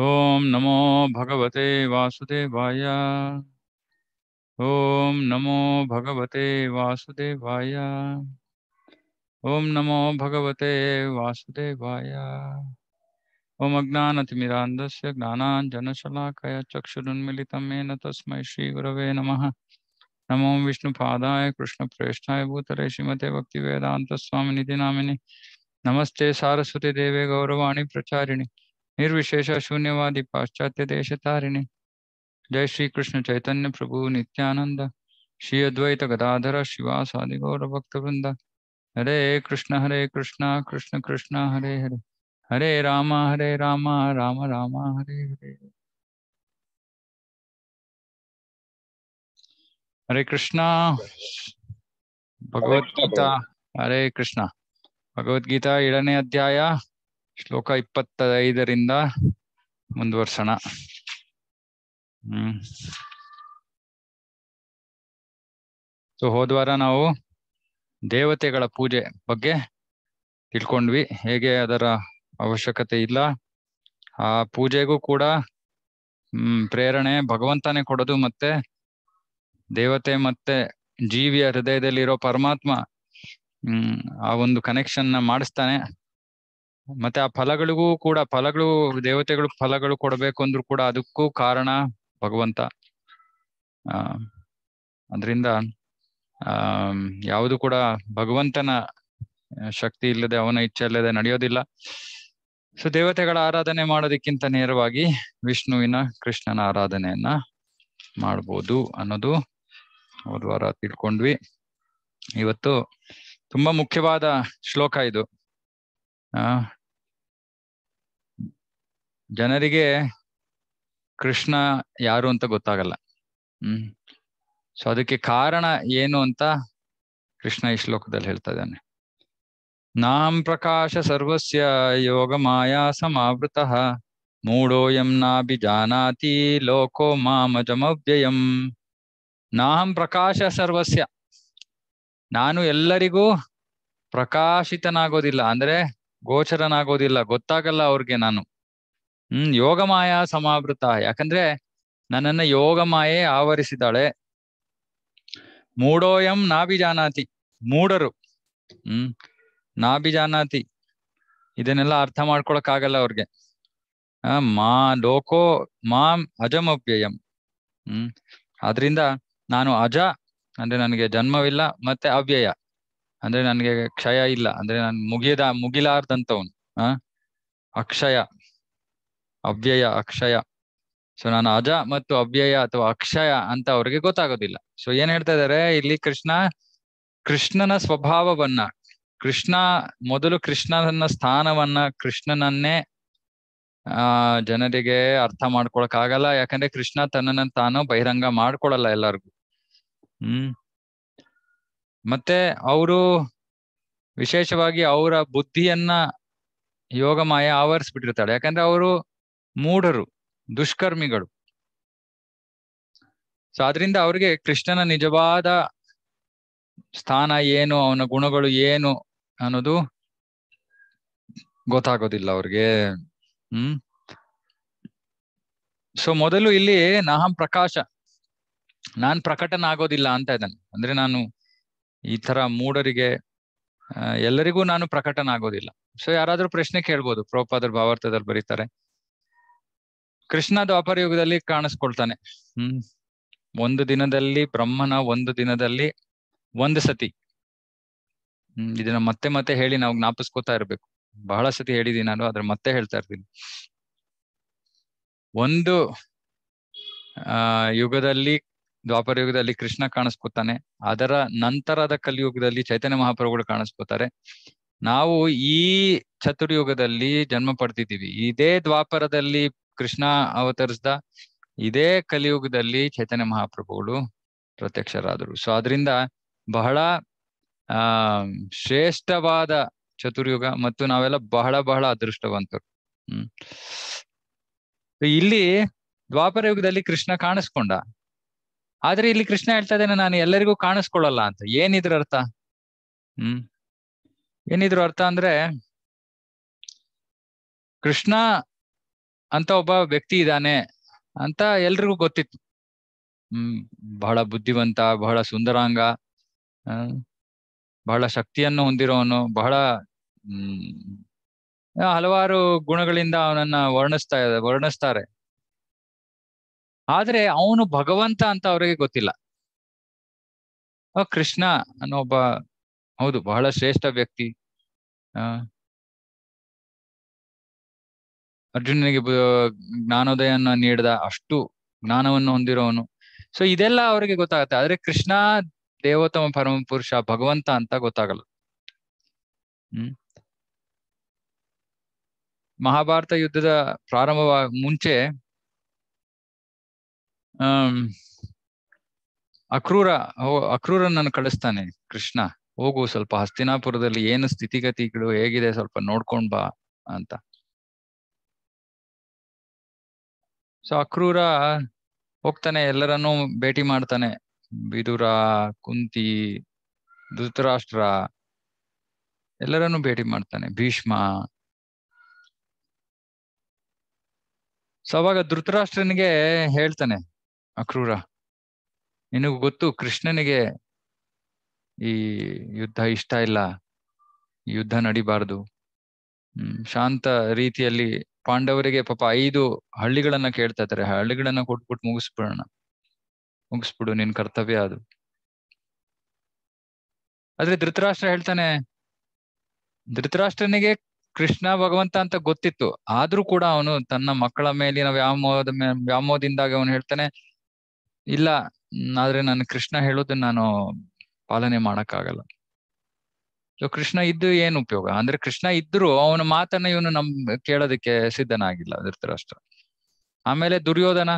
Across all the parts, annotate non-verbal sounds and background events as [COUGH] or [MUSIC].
ओम नमो भगवते वासुदेवाय ओम नमो भगवते वासुदेवाय ओम नमो भगवते वासुदेवाय ओम अज्ञानतिमिरान्धस्य ज्ञानाञ्जनशलाकया चक्षुरुन्मिलितं येन तस्मै श्रीगुरवे नमः नमो विष्णुपादाय कृष्णप्रेष्ठाय भूतले श्रीमते भक्तिवेदान्तस्वामिनिधि नामिनि नमस्ते सारस्वती देवे गौरवाणी प्रचारिणी निर्विशेष शून्यवादी पाश्चात्य देश तारिणी जय श्री कृष्ण चैतन्य प्रभु नित्यानंद श्री अद्वैत गदाधर शिवासादि गौर भक्त वृंद हरे कृष्ण हरे कृष्ण कृष्ण कृष्ण हरे हरे हरे राम हरे राम राम राम हरे हरे हरे कृष्णा भगवत हरे कृष्णा भगवदीता गीता अध्याय ಶ್ಲೋಕ ಇಪ್ಪತ್ತೈದರಿಂದ ಮುಂದುವರ್ಸೋಣ ಹ್ಮ್ ಸೊ ಹೋದ್ವಾರ ನಾವು ದೇವತೆಗಳ ಪೂಜೆ ಬಗ್ಗೆ ತಿಳ್ಕೊಂಡ್ವಿ ಹೇಗೆ ಅದರ ಅವಶ್ಯಕತೆ ಇಲ್ಲ ಆ ಪೂಜೆಗೂ ಕೂಡ ಹ್ಮ್ ಪ್ರೇರಣೆ ಭಗವಂತನೇ ಕೊಡೋದು ಮತ್ತೆ ದೇವತೆ ಮತ್ತೆ ಜೀವಿಯ ಹೃದಯದಲ್ಲಿರೋ ಪರಮಾತ್ಮ ಹ್ಮ್ ಆ ಒಂದು ಕನೆಕ್ಷನ್ ನ ಮಾಡಿಸ್ತಾನೆ ಮತ್ತೆ ಆ ಫಲಗಳಿಗೂ ಕೂಡ ಫಲಗಳು ದೇವತೆಗಳು ಫಲಗಳು ಕೊಡಬೇಕು ಅಂದ್ರೂ ಕೂಡ ಅದಕ್ಕೂ ಕಾರಣ ಭಗವಂತ ಆ ಅದರಿಂದ ಆ ಯಾವುದು ಕೂಡ ಭಗವಂತನ ಶಕ್ತಿ ಇಲ್ಲದೆ ಅವನ ಇಚ್ಛೆ ಇಲ್ಲದೆ ನಡೆಯೋದಿಲ್ಲ ಸೊ ದೇವತೆಗಳ ಆರಾಧನೆ ಮಾಡೋದಕ್ಕಿಂತ ನೇರವಾಗಿ ವಿಷ್ಣುವಿನ ಕೃಷ್ಣನ ಆರಾಧನೆಯನ್ನ ಮಾಡ್ಬೋದು ಅನ್ನೋದು ಹೋದ್ವಾರ ತಿಳ್ಕೊಂಡ್ವಿ ಇವತ್ತು ತುಂಬಾ ಮುಖ್ಯವಾದ ಶ್ಲೋಕ ಇದು ಜನರಿಗೆ ಕೃಷ್ಣ ಯಾರು ಅಂತ ಗೊತ್ತಾಗಲ್ಲ ಹ್ಮ್ ಸೊ ಅದಕ್ಕೆ ಕಾರಣ ಏನು ಅಂತ ಕೃಷ್ಣ ಈ ಶ್ಲೋಕದಲ್ಲಿ ಹೇಳ್ತಾ ಇದ್ದಾನೆ ನಾಂ ಪ್ರಕಾಶ ಸರ್ವಸ್ಯ ಯೋಗ ಮಾಯಾ ಸಮಾವೃತ ನಾಭಿ ನಾಭಿಜಾನಾತಿ ಲೋಕೋ ಮಾಮಜಮವ್ಯಯಂ ನಾಂ ಪ್ರಕಾಶ ಸರ್ವಸ್ಯ ನಾನು ಎಲ್ಲರಿಗೂ ಪ್ರಕಾಶಿತನಾಗೋದಿಲ್ಲ ಅಂದ್ರೆ ಗೋಚರನಾಗೋದಿಲ್ಲ ಗೊತ್ತಾಗಲ್ಲ ಅವ್ರಿಗೆ ನಾನು ಹ್ಮ್ ಯೋಗ ಮಾಯಾ ಸಮಾವೃತ ಯಾಕಂದ್ರೆ ನನ್ನನ್ನ ಯೋಗ ಮಾಯೆ ಆವರಿಸಿದಾಳೆ ಮೂಡೋಯಂ ನಾಭಿಜಾನಾತಿ ಮೂಡರು ಹ್ಮ್ ನಾಭಿಜಾನಾತಿ ಇದನ್ನೆಲ್ಲ ಅರ್ಥ ಮಾಡ್ಕೊಳಕ್ ಆಗಲ್ಲ ಅವ್ರಿಗೆ ಮಾ ಲೋಕೋ ಮಾಂ ಅಜಮವ್ಯಯಂ ಹ್ಮ್ ಆದ್ರಿಂದ ನಾನು ಅಜ ಅಂದ್ರೆ ನನಗೆ ಜನ್ಮವಿಲ್ಲ ಮತ್ತೆ ಅವ್ಯಯ ಅಂದ್ರೆ ನನ್ಗೆ ಕ್ಷಯ ಇಲ್ಲ ಅಂದ್ರೆ ನಾನು ಮುಗಿದ ಮುಗಿಲಾರ್ದಂತವನು ಆ ಅಕ್ಷಯ ಅವ್ಯಯ ಅಕ್ಷಯ ಸೊ ನಾನು ಅಜ ಮತ್ತು ಅವ್ಯಯ ಅಥವಾ ಅಕ್ಷಯ ಅಂತ ಅವ್ರಿಗೆ ಗೊತ್ತಾಗೋದಿಲ್ಲ ಸೊ ಏನ್ ಹೇಳ್ತಾ ಇದಾರೆ ಇಲ್ಲಿ ಕೃಷ್ಣ ಕೃಷ್ಣನ ಸ್ವಭಾವವನ್ನ ಕೃಷ್ಣ ಮೊದಲು ಕೃಷ್ಣನ ಸ್ಥಾನವನ್ನ ಕೃಷ್ಣನನ್ನೇ ಆ ಜನರಿಗೆ ಅರ್ಥ ಮಾಡ್ಕೊಳಕ್ ಆಗಲ್ಲ ಯಾಕಂದ್ರೆ ಕೃಷ್ಣ ತನ್ನನ್ನ ತಾನು ಬಹಿರಂಗ ಮಾಡ್ಕೊಳಲ್ಲ ಎಲ್ಲರಿಗೂ ಹ್ಮ್ ಮತ್ತೆ ಅವರು ವಿಶೇಷವಾಗಿ ಅವರ ಬುದ್ಧಿಯನ್ನ ಮಾಯ ಆವರಿಸ್ಬಿಟ್ಟಿರ್ತಾಳೆ ಯಾಕಂದ್ರೆ ಅವರು ಮೂಢರು ದುಷ್ಕರ್ಮಿಗಳು ಸೊ ಅದರಿಂದ ಅವ್ರಿಗೆ ಕೃಷ್ಣನ ನಿಜವಾದ ಸ್ಥಾನ ಏನು ಅವನ ಗುಣಗಳು ಏನು ಅನ್ನೋದು ಗೊತ್ತಾಗೋದಿಲ್ಲ ಅವ್ರಿಗೆ ಹ್ಮ್ ಸೊ ಮೊದಲು ಇಲ್ಲಿ ನಾಹಂ ಪ್ರಕಾಶ ನಾನ್ ಪ್ರಕಟನ ಆಗೋದಿಲ್ಲ ಅಂತ ಇದ್ದಾನೆ ಅಂದ್ರೆ ನಾನು ಈ ತರ ಮೂಡರಿಗೆ ಎಲ್ಲರಿಗೂ ನಾನು ಪ್ರಕಟನ ಆಗೋದಿಲ್ಲ ಸೊ ಯಾರಾದ್ರೂ ಪ್ರಶ್ನೆ ಕೇಳ್ಬೋದು ಪ್ರೋಪಾದ್ರ ಭಾವಾರ್ಥದಲ್ಲಿ ಬರೀತಾರೆ ಕೃಷ್ಣ ಯುಗದಲ್ಲಿ ಕಾಣಿಸ್ಕೊಳ್ತಾನೆ ಹ್ಮ್ ಒಂದು ದಿನದಲ್ಲಿ ಬ್ರಹ್ಮನ ಒಂದು ದಿನದಲ್ಲಿ ಒಂದು ಸತಿ ಹ್ಮ್ ಇದನ್ನ ಮತ್ತೆ ಮತ್ತೆ ಹೇಳಿ ನಾವು ಜ್ಞಾಪಿಸ್ಕೋತಾ ಇರ್ಬೇಕು ಬಹಳ ಸತಿ ಹೇಳಿದೀನಿ ನಾನು ಅದ್ರ ಮತ್ತೆ ಹೇಳ್ತಾ ಇರ್ತೀನಿ ಒಂದು ಆ ಯುಗದಲ್ಲಿ ದ್ವಾಪರ ಯುಗದಲ್ಲಿ ಕೃಷ್ಣ ಕಾಣಿಸ್ಕೊತಾನೆ ಅದರ ನಂತರದ ಕಲಿಯುಗದಲ್ಲಿ ಚೈತನ್ಯ ಮಹಾಪ್ರಭುಗಳು ಕಾಣಿಸ್ಕೋತಾರೆ ನಾವು ಈ ಚತುರ್ಯುಗದಲ್ಲಿ ಜನ್ಮ ಪಡ್ತಿದ್ದೀವಿ ಇದೇ ದ್ವಾಪರದಲ್ಲಿ ಕೃಷ್ಣ ಅವತರಿಸ್ದ ಇದೇ ಕಲಿಯುಗದಲ್ಲಿ ಚೈತನ್ಯ ಮಹಾಪ್ರಭುಗಳು ಪ್ರತ್ಯಕ್ಷರಾದರು ಸೊ ಅದರಿಂದ ಬಹಳ ಆ ಶ್ರೇಷ್ಠವಾದ ಚತುರ್ಯುಗ ಮತ್ತು ನಾವೆಲ್ಲ ಬಹಳ ಬಹಳ ಅದೃಷ್ಟವಂತರು ಹ್ಮ್ ಇಲ್ಲಿ ದ್ವಾಪರ ಯುಗದಲ್ಲಿ ಕೃಷ್ಣ ಕಾಣಿಸ್ಕೊಂಡ ಆದ್ರೆ ಇಲ್ಲಿ ಕೃಷ್ಣ ಹೇಳ್ತಾ ಇದ್ದಾನೆ ನಾನು ಎಲ್ಲರಿಗೂ ಕಾಣಿಸ್ಕೊಳ್ಳಲ್ಲ ಅಂತ ಏನಿದ್ರ ಅರ್ಥ ಹ್ಮ್ ಏನಿದ್ರು ಅರ್ಥ ಅಂದ್ರೆ ಕೃಷ್ಣ ಅಂತ ಒಬ್ಬ ವ್ಯಕ್ತಿ ಇದ್ದಾನೆ ಅಂತ ಎಲ್ರಿಗೂ ಗೊತ್ತಿತ್ತು ಹ್ಮ್ ಬಹಳ ಬುದ್ಧಿವಂತ ಬಹಳ ಸುಂದರಾಂಗ ಬಹಳ ಶಕ್ತಿಯನ್ನು ಹೊಂದಿರೋನು ಬಹಳ ಹ್ಮ್ ಹಲವಾರು ಗುಣಗಳಿಂದ ಅವನನ್ನ ವರ್ಣಿಸ್ತಾ ವರ್ಣಿಸ್ತಾರೆ ಆದ್ರೆ ಅವನು ಭಗವಂತ ಅಂತ ಅವರಿಗೆ ಗೊತ್ತಿಲ್ಲ ಕೃಷ್ಣ ಅನ್ನೋ ಒಬ್ಬ ಹೌದು ಬಹಳ ಶ್ರೇಷ್ಠ ವ್ಯಕ್ತಿ ಆ ಅರ್ಜುನನಿಗೆ ಜ್ಞಾನೋದಯನ್ನ ನೀಡಿದ ಅಷ್ಟು ಜ್ಞಾನವನ್ನು ಹೊಂದಿರೋನು ಸೊ ಇದೆಲ್ಲ ಅವರಿಗೆ ಗೊತ್ತಾಗುತ್ತೆ ಆದ್ರೆ ಕೃಷ್ಣ ದೇವೋತ್ತಮ ಪರಮ ಪುರುಷ ಭಗವಂತ ಅಂತ ಗೊತ್ತಾಗಲ್ಲ ಹ್ಮ್ ಮಹಾಭಾರತ ಯುದ್ಧದ ಪ್ರಾರಂಭವಾಗ ಮುಂಚೆ ಅಕ್ರೂರ ಅಕ್ರೂರ ನಾನು ಕಳಿಸ್ತಾನೆ ಕೃಷ್ಣ ಹೋಗು ಸ್ವಲ್ಪ ಹಸ್ತಿನಾಪುರದಲ್ಲಿ ಏನು ಸ್ಥಿತಿಗತಿಗಳು ಹೇಗಿದೆ ಸ್ವಲ್ಪ ನೋಡ್ಕೊಂಡ್ ಬಾ ಅಂತ ಸೊ ಅಕ್ರೂರ ಹೋಗ್ತಾನೆ ಎಲ್ಲರನ್ನು ಭೇಟಿ ಮಾಡ್ತಾನೆ ಬಿದುರ ಕುಂತಿ ಧೃತರಾಷ್ಟ್ರ ಎಲ್ಲರನ್ನು ಭೇಟಿ ಮಾಡ್ತಾನೆ ಭೀಷ್ಮ ಸೊ ಅವಾಗ ಧೃತರಾಷ್ಟ್ರನಿಗೆ ಹೇಳ್ತಾನೆ ಅಕ್ರೂರ ನಿನಗೂ ಗೊತ್ತು ಕೃಷ್ಣನಿಗೆ ಈ ಯುದ್ಧ ಇಷ್ಟ ಇಲ್ಲ ಯುದ್ಧ ನಡಿಬಾರ್ದು ಶಾಂತ ರೀತಿಯಲ್ಲಿ ಪಾಂಡವರಿಗೆ ಪಾಪ ಐದು ಹಳ್ಳಿಗಳನ್ನ ಕೇಳ್ತಾ ಇದ್ದಾರೆ ಹಳ್ಳಿಗಳನ್ನ ಕೊಟ್ಬಿಟ್ಟು ಮುಗಿಸ್ಬಿಡೋಣ ಮುಗಿಸ್ಬಿಡು ನಿನ್ ಕರ್ತವ್ಯ ಅದು ಆದ್ರೆ ಧೃತರಾಷ್ಟ್ರ ಹೇಳ್ತಾನೆ ಧೃತರಾಷ್ಟ್ರನಿಗೆ ಕೃಷ್ಣ ಭಗವಂತ ಅಂತ ಗೊತ್ತಿತ್ತು ಆದ್ರೂ ಕೂಡ ಅವನು ತನ್ನ ಮಕ್ಕಳ ಮೇಲಿನ ವ್ಯಾಮೋದ ವ್ಯಾಮೋದಿಂದಾಗಿ ಅವನು ಹೇಳ್ತಾನೆ ಇಲ್ಲ ಆದ್ರೆ ನಾನು ಕೃಷ್ಣ ಹೇಳೋದನ್ನ ನಾನು ಪಾಲನೆ ಮಾಡಕ್ಕಾಗಲ್ಲ ಸೊ ಕೃಷ್ಣ ಇದ್ದು ಏನ್ ಉಪಯೋಗ ಅಂದ್ರೆ ಕೃಷ್ಣ ಇದ್ರು ಅವನ ಮಾತನ್ನ ಇವನು ನಮ್ ಕೇಳೋದಕ್ಕೆ ಸಿದ್ಧನಾಗಿಲ್ಲ ಧೃತರಾಷ್ಟ್ರ ಆಮೇಲೆ ದುರ್ಯೋಧನ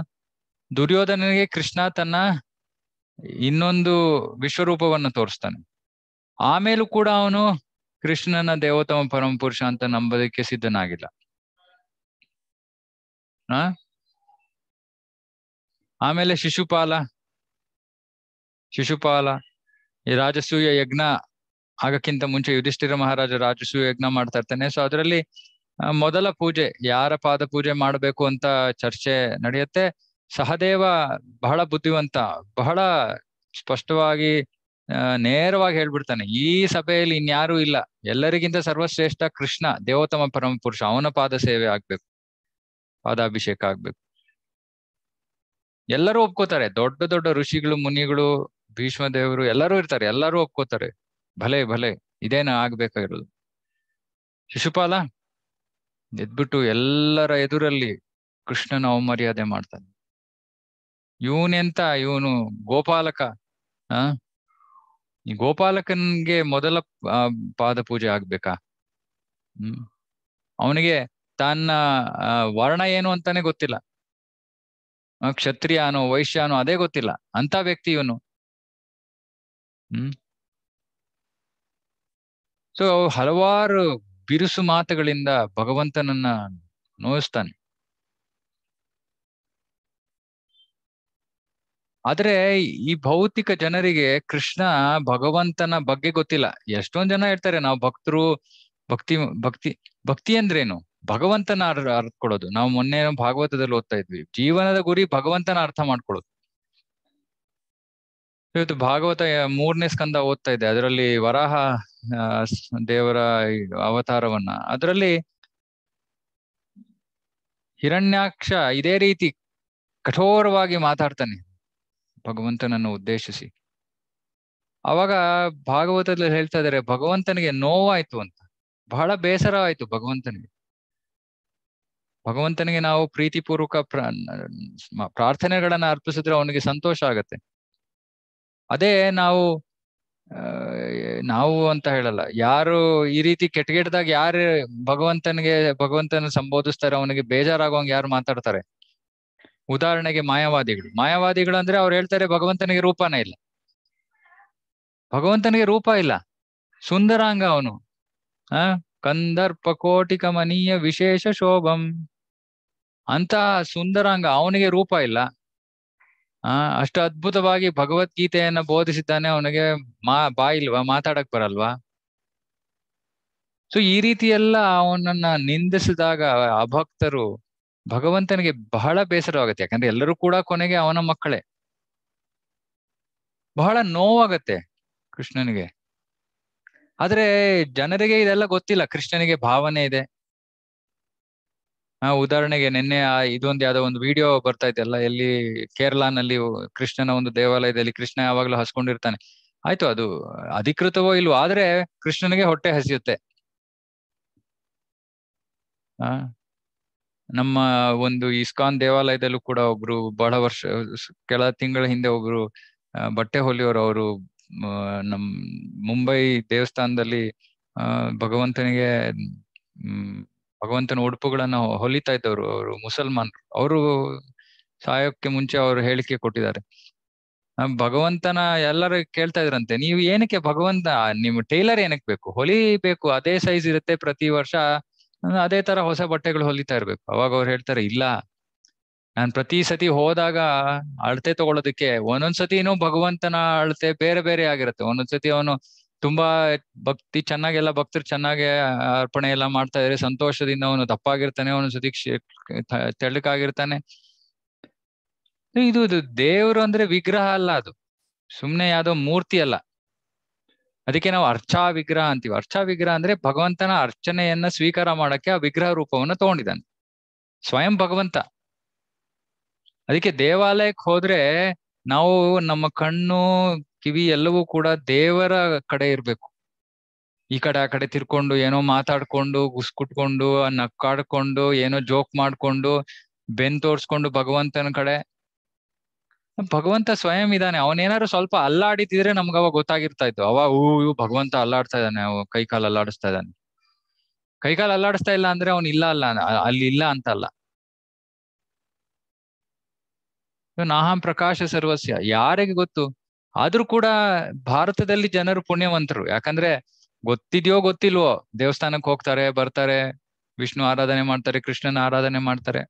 ದುರ್ಯೋಧನನಿಗೆ ಕೃಷ್ಣ ತನ್ನ ಇನ್ನೊಂದು ವಿಶ್ವರೂಪವನ್ನು ತೋರಿಸ್ತಾನೆ ಆಮೇಲೂ ಕೂಡ ಅವನು ಕೃಷ್ಣನ ದೇವೋತ್ತಮ ಪರಮ ಪುರುಷ ಅಂತ ನಂಬೋದಕ್ಕೆ ಸಿದ್ಧನಾಗಿಲ್ಲ ಆಮೇಲೆ ಶಿಶುಪಾಲ ಶಿಶುಪಾಲ ಈ ರಾಜಸೂಯ ಯಜ್ಞ ಆಗಕ್ಕಿಂತ ಮುಂಚೆ ಯುಧಿಷ್ಠಿರ ಮಹಾರಾಜ ರಾಜಸೂಯ ಯಜ್ಞ ಮಾಡ್ತಾ ಇರ್ತಾನೆ ಸೊ ಅದರಲ್ಲಿ ಮೊದಲ ಪೂಜೆ ಯಾರ ಪಾದ ಪೂಜೆ ಮಾಡಬೇಕು ಅಂತ ಚರ್ಚೆ ನಡೆಯುತ್ತೆ ಸಹದೇವ ಬಹಳ ಬುದ್ಧಿವಂತ ಬಹಳ ಸ್ಪಷ್ಟವಾಗಿ ನೇರವಾಗಿ ಹೇಳ್ಬಿಡ್ತಾನೆ ಈ ಸಭೆಯಲ್ಲಿ ಇನ್ಯಾರೂ ಇಲ್ಲ ಎಲ್ಲರಿಗಿಂತ ಸರ್ವಶ್ರೇಷ್ಠ ಕೃಷ್ಣ ದೇವತಮ ಪರಮ ಪುರುಷ ಅವನ ಪಾದ ಸೇವೆ ಆಗ್ಬೇಕು ಪಾದಾಭಿಷೇಕ ಆಗ್ಬೇಕು ಎಲ್ಲರೂ ಒಪ್ಕೋತಾರೆ ದೊಡ್ಡ ದೊಡ್ಡ ಋಷಿಗಳು ಮುನಿಗಳು ಭೀಷ್ಮ ದೇವರು ಎಲ್ಲರೂ ಇರ್ತಾರೆ ಎಲ್ಲರೂ ಒಪ್ಕೋತಾರೆ ಭಲೆ ಭಲೆ ಇದೇನ ಆಗ್ಬೇಕಾಗಿರೋದು ಶಿಶುಪಾಲ ಎದ್ಬಿಟ್ಟು ಎಲ್ಲರ ಎದುರಲ್ಲಿ ಕೃಷ್ಣನ ಅವಮರ್ಯಾದೆ ಮಾಡ್ತಾನೆ ಇವನೆಂತ ಇವನು ಗೋಪಾಲಕ ಆ ಈ ಗೋಪಾಲಕನ್ಗೆ ಮೊದಲ ಪಾದ ಪೂಜೆ ಆಗ್ಬೇಕಾ ಹ್ಮ್ ಅವನಿಗೆ ತನ್ನ ವರ್ಣ ಏನು ಅಂತಾನೆ ಗೊತ್ತಿಲ್ಲ ಕ್ಷತ್ರಿಯನೋ ವೈಶ್ಯಾನೋ ಅದೇ ಗೊತ್ತಿಲ್ಲ ಅಂತ ವ್ಯಕ್ತಿ ಇವನು ಹ್ಮ್ ಸೊ ಹಲವಾರು ಬಿರುಸು ಮಾತುಗಳಿಂದ ಭಗವಂತನನ್ನ ನೋಯಿಸ್ತಾನೆ ಆದ್ರೆ ಈ ಭೌತಿಕ ಜನರಿಗೆ ಕೃಷ್ಣ ಭಗವಂತನ ಬಗ್ಗೆ ಗೊತ್ತಿಲ್ಲ ಎಷ್ಟೊಂದ್ ಜನ ಇರ್ತಾರೆ ನಾವು ಭಕ್ತರು ಭಕ್ತಿ ಭಕ್ತಿ ಭಕ್ತಿ ಅಂದ್ರೇನು ಭಗವಂತನ ಅರ್ಥ ಕೊಡೋದು ನಾವು ಮೊನ್ನೆ ಭಾಗವತದಲ್ಲಿ ಓದ್ತಾ ಇದ್ವಿ ಜೀವನದ ಗುರಿ ಭಗವಂತನ ಅರ್ಥ ಮಾಡ್ಕೊಳ್ಳೋದು ಇವತ್ತು ಭಾಗವತ ಮೂರನೇ ಸ್ಕಂದ ಓದ್ತಾ ಇದೆ ಅದರಲ್ಲಿ ವರಾಹ ದೇವರ ಅವತಾರವನ್ನ ಅದರಲ್ಲಿ ಹಿರಣ್ಯಾಕ್ಷ ಇದೇ ರೀತಿ ಕಠೋರವಾಗಿ ಮಾತಾಡ್ತಾನೆ ಭಗವಂತನನ್ನು ಉದ್ದೇಶಿಸಿ ಅವಾಗ ಭಾಗವತದಲ್ಲಿ ಹೇಳ್ತಾ ಇದ್ದಾರೆ ಭಗವಂತನಿಗೆ ನೋವಾಯ್ತು ಅಂತ ಬಹಳ ಬೇಸರ ಆಯ್ತು ಭಗವಂತನಿಗೆ ಭಗವಂತನಿಗೆ ನಾವು ಪ್ರೀತಿಪೂರ್ವಕ ಪ್ರಾರ್ಥನೆಗಳನ್ನ ಅರ್ಪಿಸಿದ್ರೆ ಅವನಿಗೆ ಸಂತೋಷ ಆಗತ್ತೆ ಅದೇ ನಾವು ನಾವು ಅಂತ ಹೇಳಲ್ಲ ಯಾರು ಈ ರೀತಿ ಕೆಟ್ಟಗೆಟ್ದಾಗ ಯಾರು ಭಗವಂತನಿಗೆ ಭಗವಂತನ ಸಂಬೋಧಿಸ್ತಾರೆ ಅವನಿಗೆ ಬೇಜಾರಾಗುವಂಗೆ ಯಾರು ಮಾತಾಡ್ತಾರೆ ಉದಾಹರಣೆಗೆ ಮಾಯಾವಾದಿಗಳು ಮಾಯಾವಾದಿಗಳು ಅಂದ್ರೆ ಅವ್ರು ಹೇಳ್ತಾರೆ ಭಗವಂತನಿಗೆ ರೂಪನೇ ಇಲ್ಲ ಭಗವಂತನಿಗೆ ರೂಪ ಇಲ್ಲ ಸುಂದರಾಂಗ ಅವನು ಆ ಕಂದರ್ಪ ಕೋಟಿ ಕಮನೀಯ ವಿಶೇಷ ಶೋಭಂ ಅಂತ ಸುಂದರ ಅಂಗ ಅವನಿಗೆ ರೂಪ ಇಲ್ಲ ಆ ಅಷ್ಟು ಅದ್ಭುತವಾಗಿ ಭಗವದ್ಗೀತೆಯನ್ನ ಬೋಧಿಸಿದ್ದಾನೆ ಅವನಿಗೆ ಮಾ ಬಾಯಿಲ್ವಾ ಮಾತಾಡಕ್ ಬರಲ್ವಾ ಸೊ ಈ ರೀತಿ ಎಲ್ಲ ಅವನನ್ನ ನಿಂದಿಸಿದಾಗ ಅಭಕ್ತರು ಭಗವಂತನಿಗೆ ಬಹಳ ಬೇಸರವಾಗುತ್ತೆ ಯಾಕಂದ್ರೆ ಎಲ್ಲರೂ ಕೂಡ ಕೊನೆಗೆ ಅವನ ಮಕ್ಕಳೇ ಬಹಳ ನೋವಾಗತ್ತೆ ಕೃಷ್ಣನಿಗೆ ಆದ್ರೆ ಜನರಿಗೆ ಇದೆಲ್ಲ ಗೊತ್ತಿಲ್ಲ ಕೃಷ್ಣನಿಗೆ ಭಾವನೆ ಇದೆ ಹಾ ಉದಾಹರಣೆಗೆ ನಿನ್ನೆ ಆ ಇದೊಂದು ಯಾವ್ದೋ ಒಂದು ವಿಡಿಯೋ ಬರ್ತಾ ಅಲ್ಲ ಎಲ್ಲಿ ಕೇರಳನಲ್ಲಿ ಕೃಷ್ಣನ ಒಂದು ದೇವಾಲಯದಲ್ಲಿ ಕೃಷ್ಣ ಯಾವಾಗ್ಲೂ ಹಸ್ಕೊಂಡಿರ್ತಾನೆ ಆಯ್ತು ಅದು ಅಧಿಕೃತವೋ ಇಲ್ವೋ ಆದ್ರೆ ಕೃಷ್ಣನಿಗೆ ಹೊಟ್ಟೆ ಹಸಿಯುತ್ತೆ ಆ ನಮ್ಮ ಒಂದು ಇಸ್ಕಾನ್ ದೇವಾಲಯದಲ್ಲೂ ಕೂಡ ಒಬ್ರು ಬಹಳ ವರ್ಷ ಕೆಲ ತಿಂಗಳ ಹಿಂದೆ ಒಬ್ರು ಬಟ್ಟೆ ಹೊಲಿಯೋರು ಅವರು ನಮ್ ಮುಂಬೈ ದೇವಸ್ಥಾನದಲ್ಲಿ ಭಗವಂತನಿಗೆ ಭಗವಂತನ ಉಡುಪುಗಳನ್ನ ಹೊಲಿತಾ ಇದ್ದವರು ಅವರು ಮುಸಲ್ಮಾನ್ ಅವರು ಸಾಯೋಕ್ಕೆ ಮುಂಚೆ ಅವರು ಹೇಳಿಕೆ ಕೊಟ್ಟಿದ್ದಾರೆ ಭಗವಂತನ ಎಲ್ಲರೂ ಕೇಳ್ತಾ ಇದ್ರಂತೆ ನೀವು ಏನಕ್ಕೆ ಭಗವಂತ ನಿಮ್ ಟೈಲರ್ ಏನಕ್ ಬೇಕು ಹೊಲಿಬೇಕು ಅದೇ ಸೈಜ್ ಇರುತ್ತೆ ಪ್ರತಿ ವರ್ಷ ಅದೇ ತರ ಹೊಸ ಬಟ್ಟೆಗಳು ಹೊಲಿತಾ ಇರ್ಬೇಕು ಅವಾಗ ಅವ್ರು ಹೇಳ್ತಾರೆ ಇಲ್ಲ ನಾನ್ ಪ್ರತಿ ಸತಿ ಹೋದಾಗ ಅಳತೆ ತಗೊಳ್ಳೋದಕ್ಕೆ ಒಂದೊಂದ್ಸತಿನೂ ಭಗವಂತನ ಅಳತೆ ಬೇರೆ ಬೇರೆ ಆಗಿರುತ್ತೆ ಒಂದೊಂದ್ಸತಿ ಅವನು ತುಂಬಾ ಭಕ್ತಿ ಚೆನ್ನಾಗೆಲ್ಲ ಭಕ್ತರು ಚೆನ್ನಾಗೆ ಅರ್ಪಣೆ ಎಲ್ಲ ಮಾಡ್ತಾ ಇದ್ರೆ ಸಂತೋಷದಿಂದ ಅವನು ತಪ್ಪಾಗಿರ್ತಾನೆ ಅವನು ಸತಿ ತೆಳ್ಳಕಾಗಿರ್ತಾನೆ ಇದು ಇದು ದೇವರು ಅಂದ್ರೆ ವಿಗ್ರಹ ಅಲ್ಲ ಅದು ಸುಮ್ನೆ ಯಾವ್ದೋ ಮೂರ್ತಿ ಅಲ್ಲ ಅದಕ್ಕೆ ನಾವು ಅರ್ಚಾ ವಿಗ್ರಹ ಅಂತೀವಿ ಅರ್ಚಾ ವಿಗ್ರಹ ಅಂದ್ರೆ ಭಗವಂತನ ಅರ್ಚನೆಯನ್ನ ಸ್ವೀಕಾರ ಮಾಡಕ್ಕೆ ಆ ವಿಗ್ರಹ ರೂಪವನ್ನು ತಗೊಂಡಿದ್ದಾನೆ ಸ್ವಯಂ ಭಗವಂತ ಅದಕ್ಕೆ ದೇವಾಲಯಕ್ಕೆ ಹೋದ್ರೆ ನಾವು ನಮ್ಮ ಕಣ್ಣು ಕಿವಿ ಎಲ್ಲವೂ ಕೂಡ ದೇವರ ಕಡೆ ಇರ್ಬೇಕು ಈ ಕಡೆ ಆ ಕಡೆ ತಿರ್ಕೊಂಡು ಏನೋ ಮಾತಾಡ್ಕೊಂಡು ಗುಸ್ಕುಟ್ಕೊಂಡು ನಕ್ಕಾಡ್ಕೊಂಡು ಏನೋ ಜೋಕ್ ಮಾಡ್ಕೊಂಡು ಬೆನ್ ತೋರ್ಸ್ಕೊಂಡು ಭಗವಂತನ ಕಡೆ ಭಗವಂತ ಸ್ವಯಂ ಇದ್ದಾನೆ ಅವನೇನಾದ್ರು ಸ್ವಲ್ಪ ಅಲ್ಲಾಡಿದ್ರೆ ನಮ್ಗೆ ಅವಾಗ ಗೊತ್ತಾಗಿರ್ತಾ ಇತ್ತು ಅವ ಹೂ ಇವು ಭಗವಂತ ಅಲ್ಲಾಡ್ತಾ ಇದ್ದಾನೆ ಅವ ಕೈಕಾಲು ಅಲ್ಲಾಡಿಸ್ತಾ ಇದ್ದಾನೆ ಕೈಕಾಲು ಅಲ್ಲಾಡಿಸ್ತಾ ಇಲ್ಲ ಅಂದ್ರೆ ಅವನ್ ಇಲ್ಲ ಅಲ್ಲ ಅಲ್ಲಿ ಇಲ್ಲ ಅಂತ ಅಲ್ಲ ನಾಹಂ ಪ್ರಕಾಶ ಸರ್ವಸ್ಯ ಯಾರಿಗೆ ಗೊತ್ತು ಆದ್ರೂ ಕೂಡ ಭಾರತದಲ್ಲಿ ಜನರು ಪುಣ್ಯವಂತರು ಯಾಕಂದ್ರೆ ಗೊತ್ತಿದ್ಯೋ ಗೊತ್ತಿಲ್ವೋ ದೇವಸ್ಥಾನಕ್ಕೆ ಹೋಗ್ತಾರೆ ಬರ್ತಾರೆ ವಿಷ್ಣು ಆರಾಧನೆ ಮಾಡ್ತಾರೆ ಕೃಷ್ಣನ ಆರಾಧನೆ ಮಾಡ್ತಾರೆ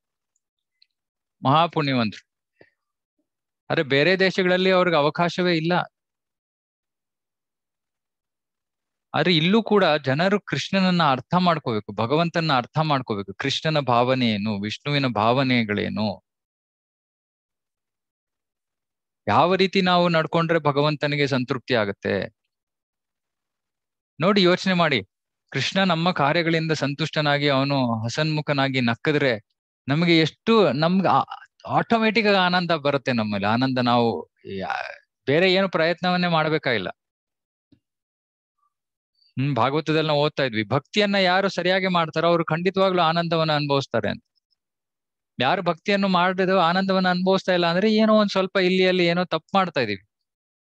ಮಹಾಪುಣ್ಯವಂತರು ಆದ್ರೆ ಬೇರೆ ದೇಶಗಳಲ್ಲಿ ಅವ್ರಿಗೆ ಅವಕಾಶವೇ ಇಲ್ಲ ಆದ್ರೆ ಇಲ್ಲೂ ಕೂಡ ಜನರು ಕೃಷ್ಣನನ್ನ ಅರ್ಥ ಮಾಡ್ಕೋಬೇಕು ಭಗವಂತನ ಅರ್ಥ ಮಾಡ್ಕೋಬೇಕು ಕೃಷ್ಣನ ಭಾವನೆ ಏನು ವಿಷ್ಣುವಿನ ಭಾವನೆಗಳೇನು ಯಾವ ರೀತಿ ನಾವು ನಡ್ಕೊಂಡ್ರೆ ಭಗವಂತನಿಗೆ ಸಂತೃಪ್ತಿ ಆಗತ್ತೆ ನೋಡಿ ಯೋಚನೆ ಮಾಡಿ ಕೃಷ್ಣ ನಮ್ಮ ಕಾರ್ಯಗಳಿಂದ ಸಂತುಷ್ಟನಾಗಿ ಅವನು ಹಸನ್ಮುಖನಾಗಿ ನಕ್ಕಿದ್ರೆ ನಮಗೆ ಎಷ್ಟು ನಮ್ಗೆ ಆಟೋಮೆಟಿಕ್ ಆಗಿ ಆನಂದ ಬರುತ್ತೆ ನಮ್ಮಲ್ಲಿ ಆನಂದ ನಾವು ಬೇರೆ ಏನು ಪ್ರಯತ್ನವನ್ನೇ ಮಾಡ್ಬೇಕಾಗಿಲ್ಲ ಹ್ಮ್ ಭಾಗವತದಲ್ಲಿ ನಾವು ಓದ್ತಾ ಇದ್ವಿ ಭಕ್ತಿಯನ್ನ ಯಾರು ಸರಿಯಾಗಿ ಮಾಡ್ತಾರೋ ಅವ್ರು ಖಂಡಿತವಾಗ್ಲೂ ಆನಂದವನ್ನ ಅನುಭವಿಸ್ತಾರೆ ಅಂತ ಯಾರು ಭಕ್ತಿಯನ್ನು ಮಾಡಿದ್ರು ಆನಂದವನ್ನು ಅನುಭವಿಸ್ತಾ ಇಲ್ಲ ಅಂದ್ರೆ ಏನೋ ಒಂದ್ ಸ್ವಲ್ಪ ಇಲ್ಲಿ ಅಲ್ಲಿ ಏನೋ ತಪ್ಪು ಮಾಡ್ತಾ ಇದೀವಿ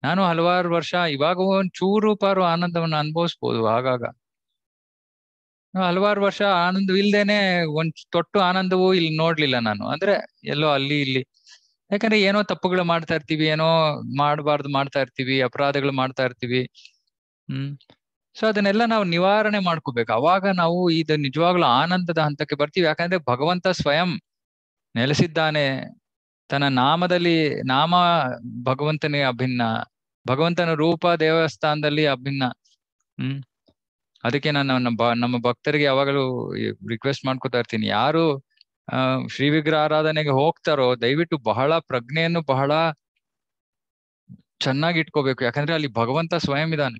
ನಾನು ಹಲವಾರು ವರ್ಷ ಇವಾಗ ಒಂದ್ ಚೂರು ಪಾರು ಆನಂದವನ್ನು ಅನುಭವಿಸ್ಬೋದು ಆಗಾಗ ಹಲವಾರು ವರ್ಷ ಆನಂದವಿಲ್ದೇನೆ ಒಂದ್ ತೊಟ್ಟು ಆನಂದವೂ ಇಲ್ಲಿ ನೋಡ್ಲಿಲ್ಲ ನಾನು ಅಂದ್ರೆ ಎಲ್ಲೋ ಅಲ್ಲಿ ಇಲ್ಲಿ ಯಾಕಂದ್ರೆ ಏನೋ ತಪ್ಪುಗಳು ಮಾಡ್ತಾ ಇರ್ತೀವಿ ಏನೋ ಮಾಡಬಾರ್ದು ಮಾಡ್ತಾ ಇರ್ತೀವಿ ಅಪರಾಧಗಳು ಮಾಡ್ತಾ ಇರ್ತೀವಿ ಹ್ಮ್ ಸೊ ಅದನ್ನೆಲ್ಲ ನಾವು ನಿವಾರಣೆ ಮಾಡ್ಕೋಬೇಕು ಅವಾಗ ನಾವು ಇದು ನಿಜವಾಗ್ಲೂ ಆನಂದದ ಹಂತಕ್ಕೆ ಬರ್ತೀವಿ ಯಾಕಂದ್ರೆ ಭಗವಂತ ಸ್ವಯಂ ನೆಲೆಸಿದ್ದಾನೆ ತನ್ನ ನಾಮದಲ್ಲಿ ನಾಮ ಭಗವಂತನೇ ಅಭಿನ್ನ ಭಗವಂತನ ರೂಪ ದೇವಸ್ಥಾನದಲ್ಲಿ ಅಭಿನ್ನ ಹ್ಮ್ ಅದಕ್ಕೆ ನಾನು ನಮ್ಮ ನಮ್ಮ ಭಕ್ತರಿಗೆ ಯಾವಾಗಲೂ ರಿಕ್ವೆಸ್ಟ್ ಮಾಡ್ಕೊತಾ ಇರ್ತೀನಿ ಯಾರು ಶ್ರೀ ವಿಗ್ರಹ ಆರಾಧನೆಗೆ ಹೋಗ್ತಾರೋ ದಯವಿಟ್ಟು ಬಹಳ ಪ್ರಜ್ಞೆಯನ್ನು ಬಹಳ ಚೆನ್ನಾಗಿ ಇಟ್ಕೋಬೇಕು ಯಾಕಂದ್ರೆ ಅಲ್ಲಿ ಭಗವಂತ ಸ್ವಯಂ ಇದ್ದಾನೆ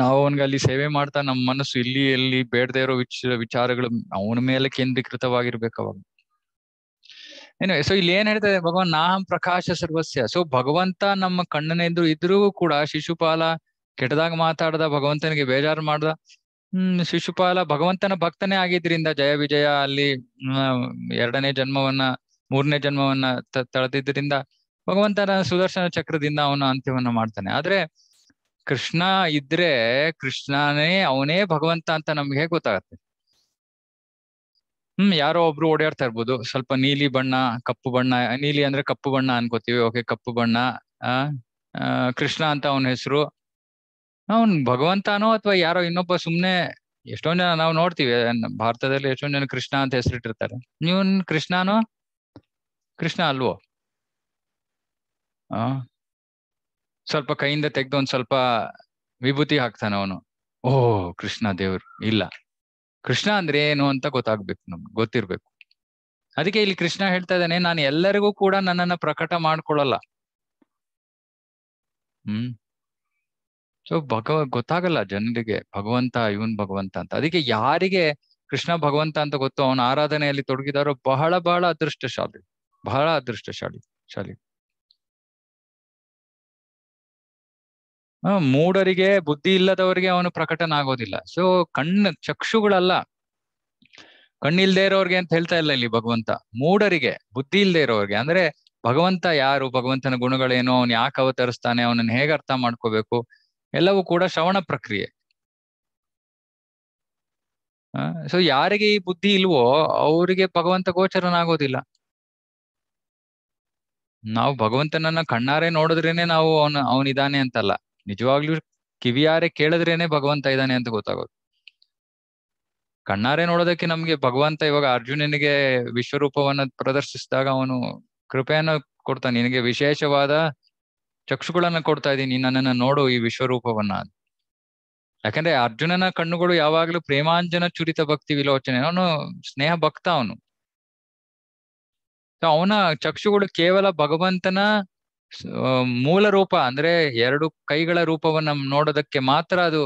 ನಾವು ಅವನ್ಗೆ ಅಲ್ಲಿ ಸೇವೆ ಮಾಡ್ತಾ ನಮ್ಮ ಮನಸ್ಸು ಇಲ್ಲಿ ಎಲ್ಲಿ ಬೇಡದೇ ಇರೋ ವಿಚ ವಿಚಾರಗಳು ಅವನ ಮೇಲೆ ಕೇಂದ್ರೀಕೃತವಾಗಿರ್ಬೇಕು ಅವಾಗ ಏನು ಸೊ ಇಲ್ಲಿ ಏನ್ ಹೇಳ್ತಾರೆ ಭಗವಾನ್ ನಾಹಂ ಪ್ರಕಾಶ ಸರ್ವಸ್ಯ ಸೊ ಭಗವಂತ ನಮ್ಮ ಕಣ್ಣನೆಂದ್ರು ಇದ್ರೂ ಕೂಡ ಶಿಶುಪಾಲ ಕೆಟ್ಟದಾಗ ಮಾತಾಡದ ಭಗವಂತನಿಗೆ ಬೇಜಾರು ಮಾಡ್ದ ಹ್ಮ್ ಶಿಶುಪಾಲ ಭಗವಂತನ ಭಕ್ತನೇ ಆಗಿದ್ರಿಂದ ಜಯ ವಿಜಯ ಅಲ್ಲಿ ಎರಡನೇ ಜನ್ಮವನ್ನ ಮೂರನೇ ಜನ್ಮವನ್ನ ತಳೆದಿದ್ರಿಂದ ಭಗವಂತನ ಸುದರ್ಶನ ಚಕ್ರದಿಂದ ಅವನ ಅಂತ್ಯವನ್ನ ಮಾಡ್ತಾನೆ ಆದ್ರೆ ಕೃಷ್ಣ ಇದ್ರೆ ಕೃಷ್ಣನೇ ಅವನೇ ಭಗವಂತ ಅಂತ ನಮ್ಗೆ ಹೇಗೆ ಗೊತ್ತಾಗತ್ತೆ ಹ್ಮ್ ಯಾರೋ ಒಬ್ರು ಓಡಾಡ್ತಾ ಇರ್ಬೋದು ಸ್ವಲ್ಪ ನೀಲಿ ಬಣ್ಣ ಕಪ್ಪು ಬಣ್ಣ ನೀಲಿ ಅಂದ್ರೆ ಕಪ್ಪು ಬಣ್ಣ ಅನ್ಕೋತೀವಿ ಓಕೆ ಕಪ್ಪು ಬಣ್ಣ ಆ ಕೃಷ್ಣ ಅಂತ ಅವನ ಹೆಸರು ಅವನ್ ಭಗವಂತನೋ ಅಥವಾ ಯಾರೋ ಇನ್ನೊಬ್ಬ ಸುಮ್ನೆ ಎಷ್ಟೊಂದ್ ಜನ ನಾವು ನೋಡ್ತೀವಿ ಭಾರತದಲ್ಲಿ ಎಷ್ಟೊಂದ್ ಜನ ಕೃಷ್ಣ ಅಂತ ಹೆಸರಿಟ್ಟಿರ್ತಾರೆ ನೀವನ್ ಕೃಷ್ಣನೋ ಕೃಷ್ಣ ಅಲ್ವೋ ಆ ಸ್ವಲ್ಪ ಕೈಯಿಂದ ತೆಗ್ದು ಒಂದ್ ಸ್ವಲ್ಪ ವಿಭೂತಿ ಹಾಕ್ತಾನೆ ಅವನು ಓಹ್ ಕೃಷ್ಣ ದೇವ್ರು ಇಲ್ಲ ಕೃಷ್ಣ ಅಂದ್ರೆ ಏನು ಅಂತ ಗೊತ್ತಾಗ್ಬೇಕು ನಮ್ಗೆ ಗೊತ್ತಿರ್ಬೇಕು ಅದಕ್ಕೆ ಇಲ್ಲಿ ಕೃಷ್ಣ ಹೇಳ್ತಾ ಇದ್ದಾನೆ ನಾನು ಎಲ್ಲರಿಗೂ ಕೂಡ ನನ್ನನ್ನ ಪ್ರಕಟ ಮಾಡ್ಕೊಳಲ್ಲ ಹ್ಮ್ ಸೊ ಭಗವ ಗೊತ್ತಾಗಲ್ಲ ಜನರಿಗೆ ಭಗವಂತ ಇವನ್ ಭಗವಂತ ಅಂತ ಅದಕ್ಕೆ ಯಾರಿಗೆ ಕೃಷ್ಣ ಭಗವಂತ ಅಂತ ಗೊತ್ತು ಅವನ ಆರಾಧನೆಯಲ್ಲಿ ತೊಡಗಿದಾರೋ ಬಹಳ ಬಹಳ ಅದೃಷ್ಟಶಾಲಿ ಬಹಳ ಅದೃಷ್ಟಶಾಲಿ ಶಾಲಿ ಮೂಡರಿಗೆ ಬುದ್ಧಿ ಇಲ್ಲದವರಿಗೆ ಅವನು ಪ್ರಕಟನ ಆಗೋದಿಲ್ಲ ಸೊ ಕಣ್ಣು ಚಕ್ಷುಗಳಲ್ಲ ಕಣ್ಣಿಲ್ದೇ ಇರೋರ್ಗೆ ಅಂತ ಹೇಳ್ತಾ ಇಲ್ಲ ಇಲ್ಲಿ ಭಗವಂತ ಮೂಡರಿಗೆ ಬುದ್ಧಿ ಇಲ್ಲದೆ ಇರೋರಿಗೆ ಅಂದ್ರೆ ಭಗವಂತ ಯಾರು ಭಗವಂತನ ಗುಣಗಳೇನು ಅವನು ಯಾಕೆ ಅವತರಿಸ್ತಾನೆ ಅವನನ್ನ ಹೇಗೆ ಅರ್ಥ ಮಾಡ್ಕೋಬೇಕು ಎಲ್ಲವೂ ಕೂಡ ಶ್ರವಣ ಪ್ರಕ್ರಿಯೆ ಸೊ ಯಾರಿಗೆ ಈ ಬುದ್ಧಿ ಇಲ್ವೋ ಅವರಿಗೆ ಭಗವಂತ ಗೋಚರನಾಗೋದಿಲ್ಲ ನಾವು ಭಗವಂತನನ್ನ ಕಣ್ಣಾರೆ ನೋಡಿದ್ರೇನೆ ನಾವು ಅವನ ಅವನಿದಾನೆ ಅಂತಲ್ಲ ನಿಜವಾಗ್ಲೂ ಕಿವಿಯಾರೆ ಕೇಳಿದ್ರೇನೆ ಭಗವಂತ ಇದ್ದಾನೆ ಅಂತ ಗೊತ್ತಾಗೋದು ಕಣ್ಣಾರೆ ನೋಡೋದಕ್ಕೆ ನಮ್ಗೆ ಭಗವಂತ ಇವಾಗ ಅರ್ಜುನನಿಗೆ ವಿಶ್ವರೂಪವನ್ನ ಪ್ರದರ್ಶಿಸಿದಾಗ ಅವನು ಕೃಪೆಯನ್ನ ಕೊಡ್ತಾನೆ ನಿನಗೆ ವಿಶೇಷವಾದ ಚಕ್ಷುಗಳನ್ನ ಕೊಡ್ತಾ ಇದ್ದೀನಿ ನನ್ನನ್ನ ನೋಡು ಈ ವಿಶ್ವರೂಪವನ್ನ ಯಾಕಂದ್ರೆ ಅರ್ಜುನನ ಕಣ್ಣುಗಳು ಯಾವಾಗ್ಲೂ ಪ್ರೇಮಾಂಜನ ಚುರಿತ ಭಕ್ತಿ ವಿಲೋಚನೆ ಅವನು ಸ್ನೇಹ ಭಕ್ತ ಅವನು ಅವನ ಚಕ್ಷುಗಳು ಕೇವಲ ಭಗವಂತನ ಮೂಲ ರೂಪ ಅಂದ್ರೆ ಎರಡು ಕೈಗಳ ರೂಪವನ್ನ ನೋಡೋದಕ್ಕೆ ಮಾತ್ರ ಅದು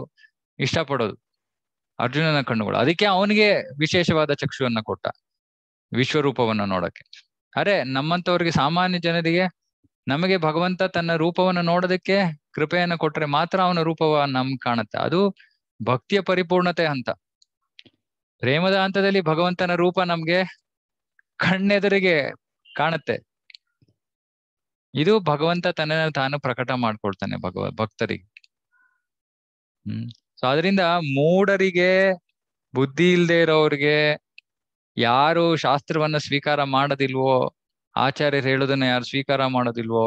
ಇಷ್ಟಪಡೋದು ಅರ್ಜುನನ ಕಣ್ಣುಗಳು ಅದಕ್ಕೆ ಅವನಿಗೆ ವಿಶೇಷವಾದ ಚಕ್ಷುವನ್ನ ಕೊಟ್ಟ ವಿಶ್ವರೂಪವನ್ನ ನೋಡಕ್ಕೆ ಅರೆ ನಮ್ಮಂತವ್ರಿಗೆ ಸಾಮಾನ್ಯ ಜನರಿಗೆ ನಮಗೆ ಭಗವಂತ ತನ್ನ ರೂಪವನ್ನ ನೋಡೋದಕ್ಕೆ ಕೃಪೆಯನ್ನ ಕೊಟ್ರೆ ಮಾತ್ರ ಅವನ ರೂಪವ ನಮ್ ಕಾಣುತ್ತೆ ಅದು ಭಕ್ತಿಯ ಪರಿಪೂರ್ಣತೆ ಹಂತ ಪ್ರೇಮದ ಹಂತದಲ್ಲಿ ಭಗವಂತನ ರೂಪ ನಮ್ಗೆ ಕಣ್ಣೆದುರಿಗೆ ಕಾಣುತ್ತೆ ಇದು ಭಗವಂತ ತನ್ನ ತಾನು ಪ್ರಕಟ ಮಾಡ್ಕೊಳ್ತಾನೆ ಭಗವ ಭಕ್ತರಿಗೆ ಹ್ಮ್ ಸೊ ಅದರಿಂದ ಮೂಡರಿಗೆ ಬುದ್ಧಿ ಇಲ್ಲದೆ ಇರೋರಿಗೆ ಯಾರು ಶಾಸ್ತ್ರವನ್ನ ಸ್ವೀಕಾರ ಮಾಡೋದಿಲ್ವೋ ಆಚಾರ್ಯರು ಹೇಳೋದನ್ನ ಯಾರು ಸ್ವೀಕಾರ ಮಾಡೋದಿಲ್ವೋ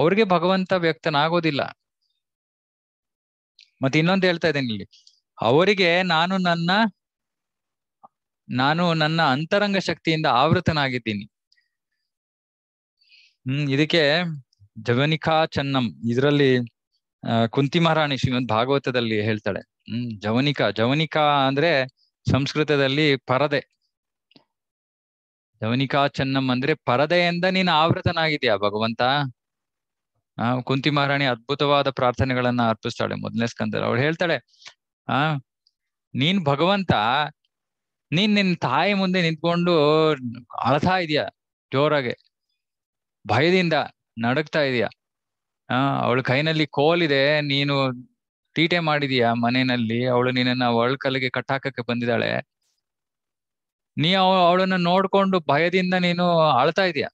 ಅವ್ರಿಗೆ ಭಗವಂತ ವ್ಯಕ್ತನಾಗೋದಿಲ್ಲ ಮತ್ತೆ ಇನ್ನೊಂದು ಹೇಳ್ತಾ ಇದ್ದೇನೆ ಇಲ್ಲಿ ಅವರಿಗೆ ನಾನು ನನ್ನ ನಾನು ನನ್ನ ಅಂತರಂಗ ಶಕ್ತಿಯಿಂದ ಆವೃತನಾಗಿದ್ದೀನಿ ಹ್ಮ್ ಇದಕ್ಕೆ ಜವನಿಕಾ ಚನ್ನಂ ಇದರಲ್ಲಿ ಕುಂತಿ ಮಹಾರಾಣಿ ಶ್ರೀಮಂತ್ ಭಾಗವತದಲ್ಲಿ ಹೇಳ್ತಾಳೆ ಹ್ಮ್ ಜವನಿಕಾ ಜವನಿಕಾ ಅಂದ್ರೆ ಸಂಸ್ಕೃತದಲ್ಲಿ ಪರದೆ ಜವನಿಕಾ ಚನ್ನಂ ಅಂದ್ರೆ ಪರದೆಯಿಂದ ನೀನ್ ಆವೃತನಾಗಿದ್ಯಾ ಭಗವಂತ ಆ ಕುಂತಿ ಮಹಾರಾಣಿ ಅದ್ಭುತವಾದ ಪ್ರಾರ್ಥನೆಗಳನ್ನ ಅರ್ಪಿಸ್ತಾಳೆ ಮೊದಲನೇ ಸ್ಕಂದರ ಅವಳು ಹೇಳ್ತಾಳೆ ಆ ನೀನ್ ಭಗವಂತ ನೀನ್ ನಿನ್ ತಾಯಿ ಮುಂದೆ ನಿಂತ್ಕೊಂಡು ಅಳತಾ ಇದೀಯ ಜೋರಾಗೆ ಭಯದಿಂದ ನಡಗ್ತಾ ಇದೀಯ ಆ ಅವಳ ಕೈನಲ್ಲಿ ಕೋಲಿದೆ ನೀನು ತೀಟೆ ಮಾಡಿದೀಯ ಮನೆಯಲ್ಲಿ ಅವಳು ನಿನ್ನ ಒಳ್ ಕಲ್ಲಿಗೆ ಕಟ್ಟಾಕಕ್ಕೆ ಬಂದಿದ್ದಾಳೆ ನೀ ಅವಳನ್ನ ನೋಡ್ಕೊಂಡು ಭಯದಿಂದ ನೀನು ಅಳ್ತಾ ಇದೀಯ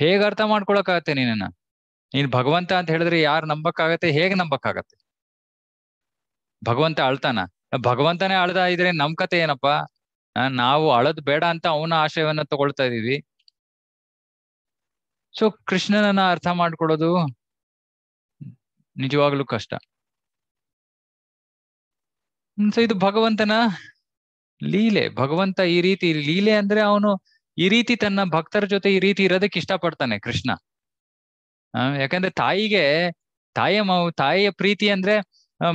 ಹೇಗ ಅರ್ಥ ಮಾಡ್ಕೊಳಕಾಗತ್ತೆ ನೀನನ್ನ ನೀನ್ ಭಗವಂತ ಅಂತ ಹೇಳಿದ್ರೆ ಯಾರು ನಂಬಕ್ಕಾಗತ್ತೆ ಹೇಗ್ ನಂಬಕ್ಕಾಗತ್ತೆ ಭಗವಂತ ಅಳ್ತಾನ ಭಗವಂತನೇ ಅಳ್ದ ಇದ್ರೆ ನಮ್ ಕತೆ ಏನಪ್ಪಾ ನಾವು ಅಳದ್ ಬೇಡ ಅಂತ ಅವನ ಆಶಯವನ್ನ ತಗೊಳ್ತಾ ಇದೀವಿ ಸೊ ಕೃಷ್ಣನನ್ನ ಅರ್ಥ ಮಾಡ್ಕೊಳ್ಳೋದು ನಿಜವಾಗ್ಲೂ ಕಷ್ಟ ಸೊ ಇದು ಭಗವಂತನ ಲೀಲೆ ಭಗವಂತ ಈ ರೀತಿ ಲೀಲೆ ಅಂದ್ರೆ ಅವನು ಈ ರೀತಿ ತನ್ನ ಭಕ್ತರ ಜೊತೆ ಈ ರೀತಿ ಇರೋದಕ್ಕೆ ಇಷ್ಟ ಪಡ್ತಾನೆ ಕೃಷ್ಣ ಯಾಕಂದ್ರೆ ತಾಯಿಗೆ ತಾಯಿಯ ತಾಯಿಯ ಪ್ರೀತಿ ಅಂದ್ರೆ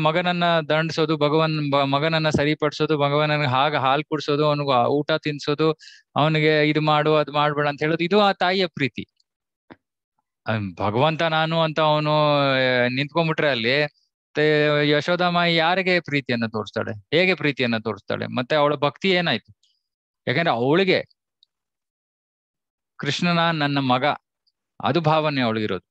ಮಗನನ್ನ ದಂಡಿಸೋದು ಭಗವನ್ ಮಗನನ್ನ ಸರಿಪಡಿಸೋದು ಭಗವನ ಹಾಗ ಹಾಲು ಕುಡಿಸೋದು ಅವನಿಗೆ ಊಟ ತಿನ್ಸೋದು ಅವನಿಗೆ ಇದು ಮಾಡು ಅದ್ ಮಾಡ್ಬೇಡ ಅಂತ ಹೇಳೋದು ಇದು ಆ ತಾಯಿಯ ಪ್ರೀತಿ ಭಗವಂತ ನಾನು ಅಂತ ಅವನು ನಿಂತ್ಕೊಂಡ್ಬಿಟ್ರೆ ಅಲ್ಲಿ ಯಶೋಧಮ್ಮ ಯಾರಿಗೆ ಪ್ರೀತಿಯನ್ನ ತೋರಿಸ್ತಾಳೆ ಹೇಗೆ ಪ್ರೀತಿಯನ್ನ ತೋರಿಸ್ತಾಳೆ ಮತ್ತೆ ಅವಳ ಭಕ್ತಿ ಏನಾಯ್ತು ಯಾಕಂದ್ರೆ ಅವಳಿಗೆ ಕೃಷ್ಣನ ನನ್ನ ಮಗ ಅದು ಭಾವನೆ ಅವಳಿಗಿರೋದು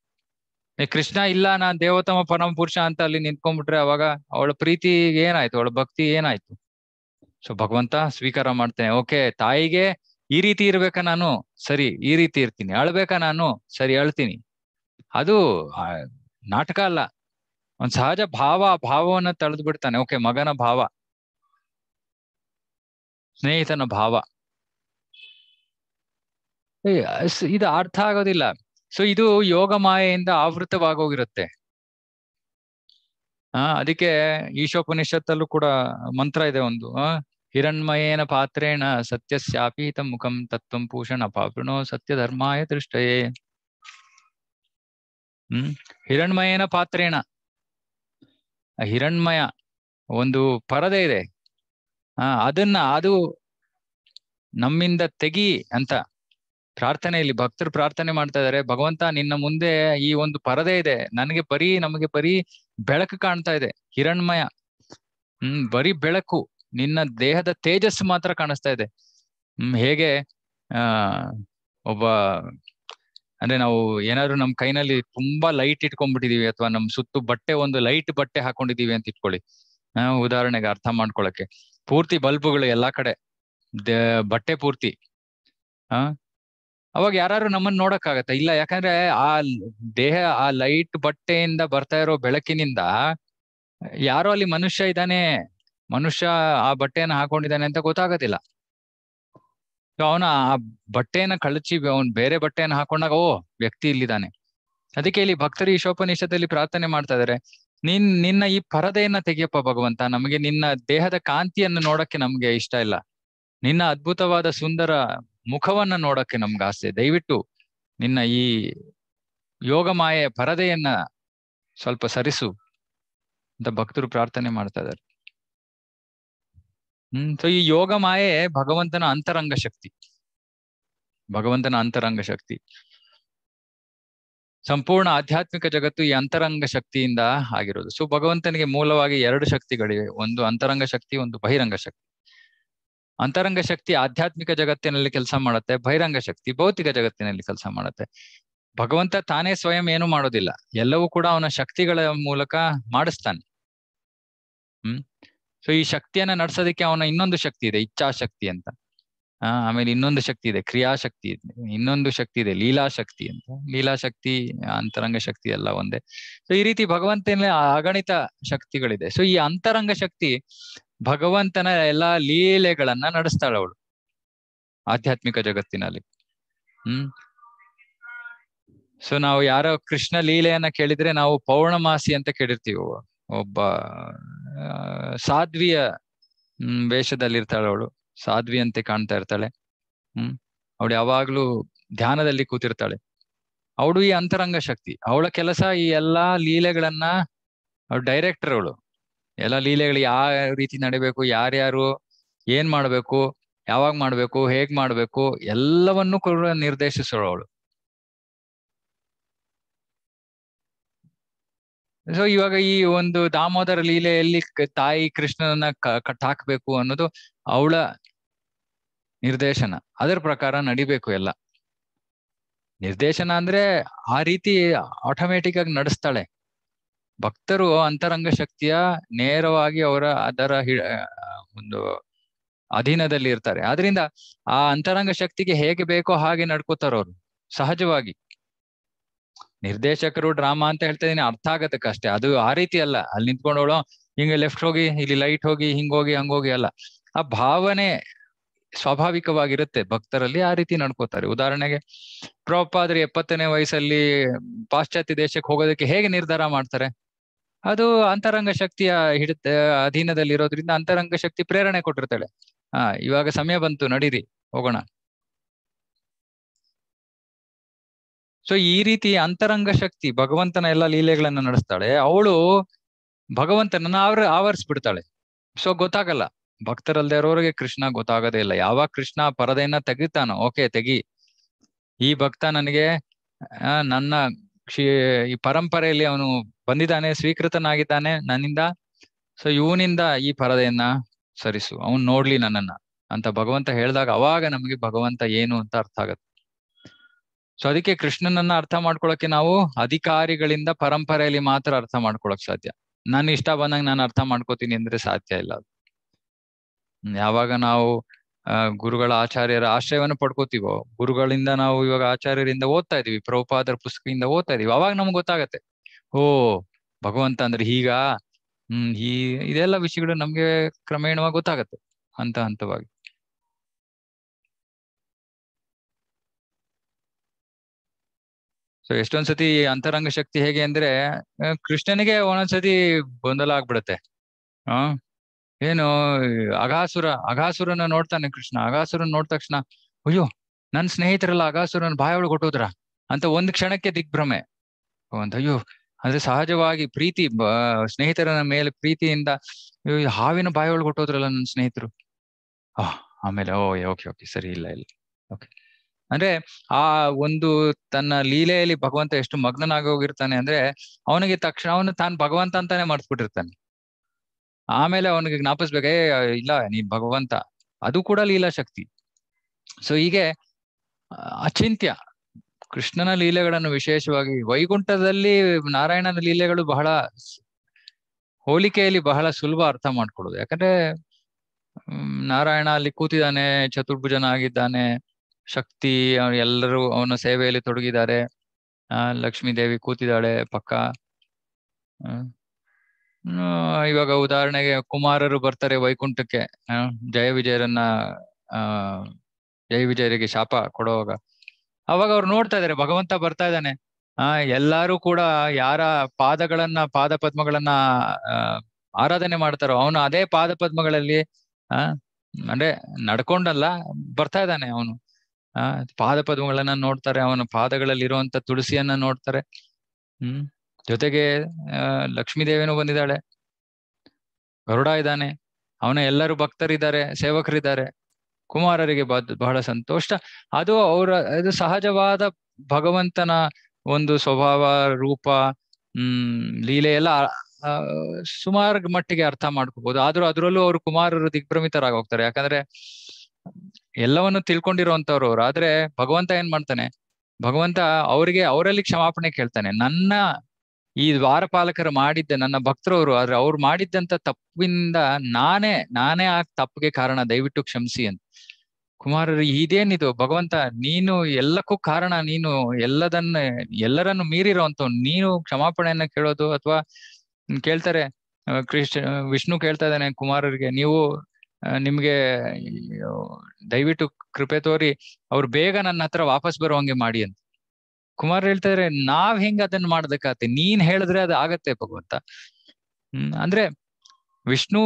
ಕೃಷ್ಣ ಇಲ್ಲ ನಾನ್ ದೇವತಮ ಪರಮ ಪುರುಷ ಅಂತ ಅಲ್ಲಿ ನಿಂತ್ಕೊಂಡ್ಬಿಟ್ರೆ ಅವಾಗ ಅವಳ ಪ್ರೀತಿ ಏನಾಯ್ತು ಅವಳ ಭಕ್ತಿ ಏನಾಯ್ತು ಸೊ ಭಗವಂತ ಸ್ವೀಕಾರ ಮಾಡ್ತೇನೆ ಓಕೆ ತಾಯಿಗೆ ಈ ರೀತಿ ಇರ್ಬೇಕಾ ನಾನು ಸರಿ ಈ ರೀತಿ ಇರ್ತೀನಿ ಅಳ್ಬೇಕಾ ನಾನು ಸರಿ ಅಳ್ತೀನಿ ಅದು ನಾಟಕ ಅಲ್ಲ ಒಂದ್ ಸಹಜ ಭಾವ ಭಾವವನ್ನ ತಳೆದು ಬಿಡ್ತಾನೆ ಓಕೆ ಮಗನ ಭಾವ ಸ್ನೇಹಿತನ ಭಾವ ಇದು ಅರ್ಥ ಆಗೋದಿಲ್ಲ ಸೊ ಇದು ಯೋಗ ಮಾಯೆಯಿಂದ ಆವೃತವಾಗೋಗಿರುತ್ತೆ ಆ ಅದಕ್ಕೆ ಈಶೋಪನಿಷತ್ತಲ್ಲೂ ಕೂಡ ಮಂತ್ರ ಇದೆ ಒಂದು ಹಿರಣ್ಮಯೇನ ಪಾತ್ರೇಣ ಸತ್ಯಸ್ಯಾಪೀತ ಮುಖಂ ತತ್ವಂ ಪೂಷಣ ಪಾಪಣೋ ಸತ್ಯ ಧರ್ಮಾಯ ದೃಷ್ಟಯೇ ಹ್ಮ್ ಹಿರಣ್ಮಯನ ಪಾತ್ರೇನ ಹಿರಣ್ಮಯ ಒಂದು ಪರದೆ ಇದೆ ಆ ಅದನ್ನ ಅದು ನಮ್ಮಿಂದ ತೆಗಿ ಅಂತ ಪ್ರಾರ್ಥನೆಯಲ್ಲಿ ಭಕ್ತರು ಪ್ರಾರ್ಥನೆ ಮಾಡ್ತಾ ಇದಾರೆ ಭಗವಂತ ನಿನ್ನ ಮುಂದೆ ಈ ಒಂದು ಪರದೆ ಇದೆ ನನಗೆ ಬರೀ ನಮಗೆ ಬರೀ ಬೆಳಕು ಕಾಣ್ತಾ ಇದೆ ಹಿರಣ್ಮಯ ಹ್ಮ್ ಬರೀ ಬೆಳಕು ನಿನ್ನ ದೇಹದ ತೇಜಸ್ಸು ಮಾತ್ರ ಕಾಣಿಸ್ತಾ ಇದೆ ಹ್ಮ್ ಹೇಗೆ ಆ ಒಬ್ಬ ಅಂದ್ರೆ ನಾವು ಏನಾದ್ರು ನಮ್ ಕೈನಲ್ಲಿ ತುಂಬಾ ಲೈಟ್ ಇಟ್ಕೊಂಡ್ಬಿಟ್ಟಿದೀವಿ ಅಥವಾ ನಮ್ ಸುತ್ತು ಬಟ್ಟೆ ಒಂದು ಲೈಟ್ ಬಟ್ಟೆ ಹಾಕೊಂಡಿದೀವಿ ಅಂತ ಇಟ್ಕೊಳ್ಳಿ ಉದಾಹರಣೆಗೆ ಅರ್ಥ ಮಾಡ್ಕೊಳಕ್ಕೆ ಪೂರ್ತಿ ಬಲ್ಬ್ಗಳು ಎಲ್ಲಾ ಕಡೆ ಬಟ್ಟೆ ಪೂರ್ತಿ ಆ ಅವಾಗ ಯಾರು ನಮ್ಮನ್ನ ನೋಡಕ್ಕಾಗತ್ತ ಇಲ್ಲ ಯಾಕಂದ್ರೆ ಆ ದೇಹ ಆ ಲೈಟ್ ಬಟ್ಟೆಯಿಂದ ಬರ್ತಾ ಇರೋ ಬೆಳಕಿನಿಂದ ಯಾರೋ ಅಲ್ಲಿ ಮನುಷ್ಯ ಇದ್ದಾನೆ ಮನುಷ್ಯ ಆ ಬಟ್ಟೆಯನ್ನು ಹಾಕೊಂಡಿದ್ದಾನೆ ಅಂತ ಗೊತ್ತಾಗೋದಿಲ್ಲ ಸೊ ಆ ಬಟ್ಟೆಯನ್ನ ಕಳಚಿ ಅವನು ಬೇರೆ ಬಟ್ಟೆಯನ್ನ ಹಾಕೊಂಡಾಗ ಓ ವ್ಯಕ್ತಿ ಇಲ್ಲಿದ್ದಾನೆ ಅದಕ್ಕೆ ಇಲ್ಲಿ ಭಕ್ತರು ಈ ಪ್ರಾರ್ಥನೆ ಮಾಡ್ತಾ ಇದಾರೆ ನಿನ್ ನಿನ್ನ ಈ ಪರದೆಯನ್ನ ತೆಗೆಯಪ್ಪ ಭಗವಂತ ನಮಗೆ ನಿನ್ನ ದೇಹದ ಕಾಂತಿಯನ್ನು ನೋಡಕ್ಕೆ ನಮ್ಗೆ ಇಷ್ಟ ಇಲ್ಲ ನಿನ್ನ ಅದ್ಭುತವಾದ ಸುಂದರ ಮುಖವನ್ನ ನೋಡಕ್ಕೆ ನಮ್ಗೆ ಆಸೆ ದಯವಿಟ್ಟು ನಿನ್ನ ಈ ಯೋಗ ಮಾಯೆಯ ಪರದೆಯನ್ನ ಸ್ವಲ್ಪ ಸರಿಸು ಅಂತ ಭಕ್ತರು ಪ್ರಾರ್ಥನೆ ಮಾಡ್ತಾ ಇದಾರೆ ಹ್ಮ್ ಸೊ ಈ ಯೋಗ ಮಾಯೆ ಭಗವಂತನ ಅಂತರಂಗ ಶಕ್ತಿ ಭಗವಂತನ ಅಂತರಂಗ ಶಕ್ತಿ ಸಂಪೂರ್ಣ ಆಧ್ಯಾತ್ಮಿಕ ಜಗತ್ತು ಈ ಅಂತರಂಗ ಶಕ್ತಿಯಿಂದ ಆಗಿರೋದು ಸೊ ಭಗವಂತನಿಗೆ ಮೂಲವಾಗಿ ಎರಡು ಶಕ್ತಿಗಳಿವೆ ಒಂದು ಅಂತರಂಗ ಶಕ್ತಿ ಒಂದು ಬಹಿರಂಗ ಶಕ್ತಿ ಅಂತರಂಗ ಶಕ್ತಿ ಆಧ್ಯಾತ್ಮಿಕ ಜಗತ್ತಿನಲ್ಲಿ ಕೆಲಸ ಮಾಡುತ್ತೆ ಬಹಿರಂಗ ಶಕ್ತಿ ಭೌತಿಕ ಜಗತ್ತಿನಲ್ಲಿ ಕೆಲಸ ಮಾಡುತ್ತೆ ಭಗವಂತ ತಾನೇ ಸ್ವಯಂ ಏನು ಮಾಡೋದಿಲ್ಲ ಎಲ್ಲವೂ ಕೂಡ ಅವನ ಶಕ್ತಿಗಳ ಮೂಲಕ ಮಾಡಿಸ್ತಾನೆ ಹ್ಮ್ ಸೊ ಈ ಶಕ್ತಿಯನ್ನ ನಡ್ಸೋದಕ್ಕೆ ಅವನ ಇನ್ನೊಂದು ಶಕ್ತಿ ಇದೆ ಇಚ್ಛಾಶಕ್ತಿ ಅಂತ ಆಮೇಲೆ ಇನ್ನೊಂದು ಶಕ್ತಿ ಇದೆ ಕ್ರಿಯಾಶಕ್ತಿ ಇದೆ ಇನ್ನೊಂದು ಶಕ್ತಿ ಇದೆ ಲೀಲಾಶಕ್ತಿ ಅಂತ ಲೀಲಾಶಕ್ತಿ ಅಂತರಂಗ ಶಕ್ತಿ ಎಲ್ಲ ಒಂದೇ ಸೊ ಈ ರೀತಿ ಭಗವಂತನ ಅಗಣಿತ ಶಕ್ತಿಗಳಿದೆ ಸೊ ಈ ಅಂತರಂಗ ಶಕ್ತಿ ಭಗವಂತನ ಎಲ್ಲಾ ಲೀಲೆಗಳನ್ನ ನಡೆಸ್ತಾಳೆ ಅವಳು ಆಧ್ಯಾತ್ಮಿಕ ಜಗತ್ತಿನಲ್ಲಿ ಹ್ಮ್ ಸೊ ನಾವು ಯಾರೋ ಕೃಷ್ಣ ಲೀಲೆಯನ್ನ ಕೇಳಿದ್ರೆ ನಾವು ಪೌರ್ಣಮಾಸಿ ಅಂತ ಕೇಳಿರ್ತೀವಿ ಒಬ್ಬ ಸಾಧ್ವಿಯ ವೇಷದಲ್ಲಿ ಇರ್ತಾಳೆ ಅವಳು ಸಾಧ್ವಿ ಕಾಣ್ತಾ ಇರ್ತಾಳೆ ಹ್ಮ್ ಅವಳು ಯಾವಾಗ್ಲೂ ಧ್ಯಾನದಲ್ಲಿ ಕೂತಿರ್ತಾಳೆ ಅವಳು ಈ ಅಂತರಂಗ ಶಕ್ತಿ ಅವಳ ಕೆಲಸ ಈ ಎಲ್ಲಾ ಲೀಲೆಗಳನ್ನ ಅವಳು ಡೈರೆಕ್ಟರ್ ಅವಳು ಎಲ್ಲ ಲೀಲೆಗಳು ಯಾವ ರೀತಿ ನಡಿಬೇಕು ಯಾರ್ಯಾರು ಏನ್ ಮಾಡ್ಬೇಕು ಯಾವಾಗ ಮಾಡ್ಬೇಕು ಹೇಗ್ ಮಾಡ್ಬೇಕು ಎಲ್ಲವನ್ನು ಕೂಡ ನಿರ್ದೇಶಿಸೋಳು ಅವಳು ಸೊ ಇವಾಗ ಈ ಒಂದು ದಾಮೋದರ ಲೀಲೆಯಲ್ಲಿ ತಾಯಿ ಕೃಷ್ಣನನ್ನ ಕಟ್ಟಾಕ್ಬೇಕು ಅನ್ನೋದು ಅವಳ ನಿರ್ದೇಶನ ಅದರ ಪ್ರಕಾರ ನಡಿಬೇಕು ಎಲ್ಲ ನಿರ್ದೇಶನ ಅಂದ್ರೆ ಆ ರೀತಿ ಆಟೋಮೆಟಿಕ್ ಆಗಿ ನಡೆಸ್ತಾಳೆ ಭಕ್ತರು ಅಂತರಂಗ ಶಕ್ತಿಯ ನೇರವಾಗಿ ಅವರ ಅದರ ಒಂದು ಅಧೀನದಲ್ಲಿ ಇರ್ತಾರೆ ಆದ್ರಿಂದ ಆ ಅಂತರಂಗ ಶಕ್ತಿಗೆ ಹೇಗೆ ಬೇಕೋ ಹಾಗೆ ನಡ್ಕೋತಾರ ಅವರು ಸಹಜವಾಗಿ ನಿರ್ದೇಶಕರು ಡ್ರಾಮಾ ಅಂತ ಹೇಳ್ತಾ ಇದೀನಿ ಅರ್ಥ ಅಷ್ಟೇ ಅದು ಆ ರೀತಿ ಅಲ್ಲ ಅಲ್ಲಿ ನಿಂತ್ಕೊಂಡವಳು ಹಿಂಗೆ ಲೆಫ್ಟ್ ಹೋಗಿ ಇಲ್ಲಿ ಲೈಟ್ ಹೋಗಿ ಹಿಂಗೋಗಿ ಹಂಗೋಗಿ ಅಲ್ಲ ಆ ಭಾವನೆ ಸ್ವಾಭಾವಿಕವಾಗಿರುತ್ತೆ ಭಕ್ತರಲ್ಲಿ ಆ ರೀತಿ ನಡ್ಕೋತಾರೆ ಉದಾಹರಣೆಗೆ ಪ್ರಪಾದ್ರೆ ಎಪ್ಪತ್ತನೇ ವಯಸ್ಸಲ್ಲಿ ಪಾಶ್ಚಾತ್ಯ ದೇಶಕ್ಕೆ ಹೋಗೋದಕ್ಕೆ ಹೇಗೆ ನಿರ್ಧಾರ ಮಾಡ್ತಾರೆ ಅದು ಅಂತರಂಗ ಶಕ್ತಿಯ ಹಿಡಿತ ಅಧೀನದಲ್ಲಿ ಇರೋದ್ರಿಂದ ಅಂತರಂಗ ಶಕ್ತಿ ಪ್ರೇರಣೆ ಕೊಟ್ಟಿರ್ತಾಳೆ ಹಾ ಇವಾಗ ಸಮಯ ಬಂತು ನಡೀರಿ ಹೋಗೋಣ ಸೊ ಈ ರೀತಿ ಅಂತರಂಗ ಶಕ್ತಿ ಭಗವಂತನ ಎಲ್ಲ ಲೀಲೆಗಳನ್ನ ನಡೆಸ್ತಾಳೆ ಅವಳು ಭಗವಂತನನ್ನ ಆವರ್ ಆವರಿಸ್ಬಿಡ್ತಾಳೆ ಸೊ ಗೊತ್ತಾಗಲ್ಲ ಭಕ್ತರಲ್ದೇ ಇರೋರಿಗೆ ಕೃಷ್ಣ ಗೊತ್ತಾಗೋದೇ ಇಲ್ಲ ಯಾವಾಗ ಕೃಷ್ಣ ಪರದೆಯನ್ನ ತೆಗಿತಾನ ಓಕೆ ತೆಗಿ ಈ ಭಕ್ತ ನನಗೆ ನನ್ನ ಕ್ಷಿ ಈ ಪರಂಪರೆಯಲ್ಲಿ ಅವನು ಬಂದಿದ್ದಾನೆ ಸ್ವೀಕೃತನಾಗಿದ್ದಾನೆ ನನ್ನಿಂದ ಸೊ ಇವನಿಂದ ಈ ಪರದೆಯನ್ನ ಸರಿಸು ಅವನ್ ನೋಡ್ಲಿ ನನ್ನನ್ನ ಅಂತ ಭಗವಂತ ಹೇಳಿದಾಗ ಅವಾಗ ನಮಗೆ ಭಗವಂತ ಏನು ಅಂತ ಅರ್ಥ ಆಗತ್ತೆ ಸೊ ಅದಕ್ಕೆ ಕೃಷ್ಣನನ್ನ ಅರ್ಥ ಮಾಡ್ಕೊಳಕ್ಕೆ ನಾವು ಅಧಿಕಾರಿಗಳಿಂದ ಪರಂಪರೆಯಲ್ಲಿ ಮಾತ್ರ ಅರ್ಥ ಮಾಡ್ಕೊಳಕ್ ಸಾಧ್ಯ ನನ್ನ ಇಷ್ಟ ಬಂದಂಗ ನಾನು ಅರ್ಥ ಮಾಡ್ಕೋತೀನಿ ಅಂದ್ರೆ ಸಾಧ್ಯ ಇಲ್ಲ ಅದು ಯಾವಾಗ ನಾವು ಗುರುಗಳ ಆಚಾರ್ಯರ ಆಶ್ರಯವನ್ನು ಪಡ್ಕೋತೀವೋ ಗುರುಗಳಿಂದ ನಾವು ಇವಾಗ ಆಚಾರ್ಯರಿಂದ ಓದ್ತಾ ಇದೀವಿ ಪ್ರಭುಪಾದರ ಪುಸ್ತಕದಿಂದ ಓದ್ತಾ ಇದೀವಿ ಅವಾಗ ನಮ್ಗೆ ಗೊತ್ತಾಗತ್ತೆ ಓ ಭಗವಂತ ಅಂದ್ರೆ ಹೀಗ ಹ್ಮ್ ಈ ಇದೆಲ್ಲ ವಿಷಯಗಳು ನಮ್ಗೆ ಕ್ರಮೇಣವಾಗಿ ಗೊತ್ತಾಗತ್ತೆ ಹಂತ ಹಂತವಾಗಿ ಸೊ ಎಷ್ಟೊಂದ್ ಸತಿ ಅಂತರಂಗ ಶಕ್ತಿ ಹೇಗೆ ಅಂದ್ರೆ ಕೃಷ್ಣನಿಗೆ ಒಂದೊಂದ್ಸತಿ ಗೊಂದಲ ಆಗ್ಬಿಡತ್ತೆ ಆ ಏನು ಅಗಾಸುರ ಅಗಾಸುರನ ನೋಡ್ತಾನೆ ಕೃಷ್ಣ ಅಗಾಸುರನ್ ನೋಡ್ ತಕ್ಷಣ ಅಯ್ಯೋ ನನ್ ಸ್ನೇಹಿತರಲ್ಲ ಅಗಾಸುರನ್ ಬಾಯ ಒಳಗೆ ಹೊಟ್ಟೋದ್ರ ಅಂತ ಒಂದ್ ಕ್ಷಣಕ್ಕೆ ದಿಗ್ಭ್ರಮೆ ಅಂತ ಅಯ್ಯೋ ಅಂದ್ರೆ ಸಹಜವಾಗಿ ಪ್ರೀತಿ ಸ್ನೇಹಿತರನ ಮೇಲೆ ಪ್ರೀತಿಯಿಂದ ಹಾವಿನ ಬಾಯ ಒಳಗೆ ಹೊಟ್ಟೋದ್ರಲ್ಲ ನನ್ನ ಸ್ನೇಹಿತರು ಆಮೇಲೆ ಓ ಓಕೆ ಓಕೆ ಸರಿ ಇಲ್ಲ ಇಲ್ಲ ಓಕೆ ಅಂದ್ರೆ ಆ ಒಂದು ತನ್ನ ಲೀಲೆಯಲ್ಲಿ ಭಗವಂತ ಎಷ್ಟು ಮಗ್ನನಾಗಿ ಹೋಗಿರ್ತಾನೆ ಅಂದ್ರೆ ಅವನಿಗೆ ತಕ್ಷಣ ಅವನು ತಾನು ಭಗವಂತ ಅಂತಾನೆ ಮಾಡಿಸ್ಬಿಟ್ಟಿರ್ತಾನೆ ಆಮೇಲೆ ಅವನಿಗೆ ಜ್ಞಾಪಿಸ್ಬೇಕೇ ಇಲ್ಲ ನೀ ಭಗವಂತ ಅದು ಕೂಡ ಲೀಲಾ ಶಕ್ತಿ ಸೊ ಹೀಗೆ ಅಚಿಂತ್ಯ ಕೃಷ್ಣನ ಲೀಲೆಗಳನ್ನು ವಿಶೇಷವಾಗಿ ವೈಕುಂಠದಲ್ಲಿ ನಾರಾಯಣನ ಲೀಲೆಗಳು ಬಹಳ ಹೋಲಿಕೆಯಲ್ಲಿ ಬಹಳ ಸುಲಭ ಅರ್ಥ ಮಾಡ್ಕೊಳ್ಳೋದು ಯಾಕಂದ್ರೆ ನಾರಾಯಣ ಅಲ್ಲಿ ಕೂತಿದ್ದಾನೆ ಚತುರ್ಭುಜನ ಆಗಿದ್ದಾನೆ ಶಕ್ತಿ ಎಲ್ಲರೂ ಅವನ ಸೇವೆಯಲ್ಲಿ ತೊಡಗಿದ್ದಾರೆ ಆ ಲಕ್ಷ್ಮೀ ದೇವಿ ಕೂತಿದ್ದಾಳೆ ಪಕ್ಕ ಇವಾಗ ಉದಾಹರಣೆಗೆ ಕುಮಾರರು ಬರ್ತಾರೆ ವೈಕುಂಠಕ್ಕೆ ಜಯ ವಿಜಯರನ್ನ ಆ ಜಯ ವಿಜಯರಿಗೆ ಶಾಪ ಕೊಡುವಾಗ ಅವಾಗ ಅವ್ರು ನೋಡ್ತಾ ಇದಾರೆ ಭಗವಂತ ಬರ್ತಾ ಇದ್ದಾನೆ ಆ ಎಲ್ಲಾರು ಕೂಡ ಯಾರ ಪಾದಗಳನ್ನ ಪಾದ ಪದ್ಮಗಳನ್ನ ಆರಾಧನೆ ಮಾಡ್ತಾರೋ ಅವನು ಅದೇ ಪಾದ ಪದ್ಮಗಳಲ್ಲಿ ಆ ಅಂದ್ರೆ ನಡ್ಕೊಂಡಲ್ಲ ಬರ್ತಾ ಇದ್ದಾನೆ ಅವನು ಆ ಪಾದ ಪದ್ಮಗಳನ್ನ ನೋಡ್ತಾರೆ ಅವನ ಪಾದಗಳಲ್ಲಿ ಇರುವಂತ ತುಳಸಿಯನ್ನ ನೋಡ್ತಾರೆ ಹ್ಮ್ ಜೊತೆಗೆ ಲಕ್ಷ್ಮೀ ದೇವೇನು ಬಂದಿದ್ದಾಳೆ ಗರುಡ ಇದ್ದಾನೆ ಅವನ ಎಲ್ಲರೂ ಭಕ್ತರಿದ್ದಾರೆ ಸೇವಕರಿದ್ದಾರೆ ಕುಮಾರರಿಗೆ ಬಹಳ ಸಂತೋಷ ಅದು ಅವರ ಇದು ಸಹಜವಾದ ಭಗವಂತನ ಒಂದು ಸ್ವಭಾವ ರೂಪ ಹ್ಮ್ ಲೀಲೆ ಎಲ್ಲ ಸುಮಾರು ಮಟ್ಟಿಗೆ ಅರ್ಥ ಮಾಡ್ಕೋಬಹುದು ಆದ್ರೂ ಅದರಲ್ಲೂ ಅವರು ಕುಮಾರರು ದಿಗ್ಭ್ರಮಿತರಾಗಿ ಹೋಗ್ತಾರೆ ಯಾಕಂದ್ರೆ ಎಲ್ಲವನ್ನು ತಿಳ್ಕೊಂಡಿರುವಂತವ್ರು ಆದ್ರೆ ಭಗವಂತ ಏನ್ ಮಾಡ್ತಾನೆ ಭಗವಂತ ಅವರಿಗೆ ಅವರಲ್ಲಿ ಕ್ಷಮಾಪಣೆ ಕೇಳ್ತಾನೆ ನನ್ನ ಈ ಪಾಲಕರು ಮಾಡಿದ್ದ ನನ್ನ ಭಕ್ತರವರು ಆದ್ರೆ ಅವ್ರು ಮಾಡಿದ್ದಂತ ತಪ್ಪಿಂದ ನಾನೇ ನಾನೇ ಆ ತಪ್ಪಿಗೆ ಕಾರಣ ದಯವಿಟ್ಟು ಕ್ಷಮಿಸಿ ಅಂತ ಕುಮಾರರು ಇದೇನಿದು ಭಗವಂತ ನೀನು ಎಲ್ಲಕ್ಕೂ ಕಾರಣ ನೀನು ಎಲ್ಲದನ್ನ ಎಲ್ಲರನ್ನು ಮೀರಿರೋಂತ ನೀನು ಕ್ಷಮಾಪಣೆಯನ್ನ ಕೇಳೋದು ಅಥವಾ ಕೇಳ್ತಾರೆ ಕೃಷ್ಣ ವಿಷ್ಣು ಕೇಳ್ತಾ ಇದ್ದಾನೆ ಕುಮಾರರಿಗೆ ನೀವು ನಿಮ್ಗೆ ದಯವಿಟ್ಟು ಕೃಪೆ ತೋರಿ ಅವ್ರು ಬೇಗ ನನ್ನ ಹತ್ರ ವಾಪಸ್ ಬರುವಂಗೆ ಮಾಡಿ ಅಂತ ಕುಮಾರ್ ಹೇಳ್ತಾರೆ ನಾವ್ ಹೆಂಗ ಅದನ್ನ ಮಾಡ್ಬೇಕಾಗತ್ತೆ ನೀನ್ ಹೇಳಿದ್ರೆ ಅದು ಆಗತ್ತೆ ಭಗವಂತ ಹ್ಮ್ ಅಂದ್ರೆ ವಿಷ್ಣು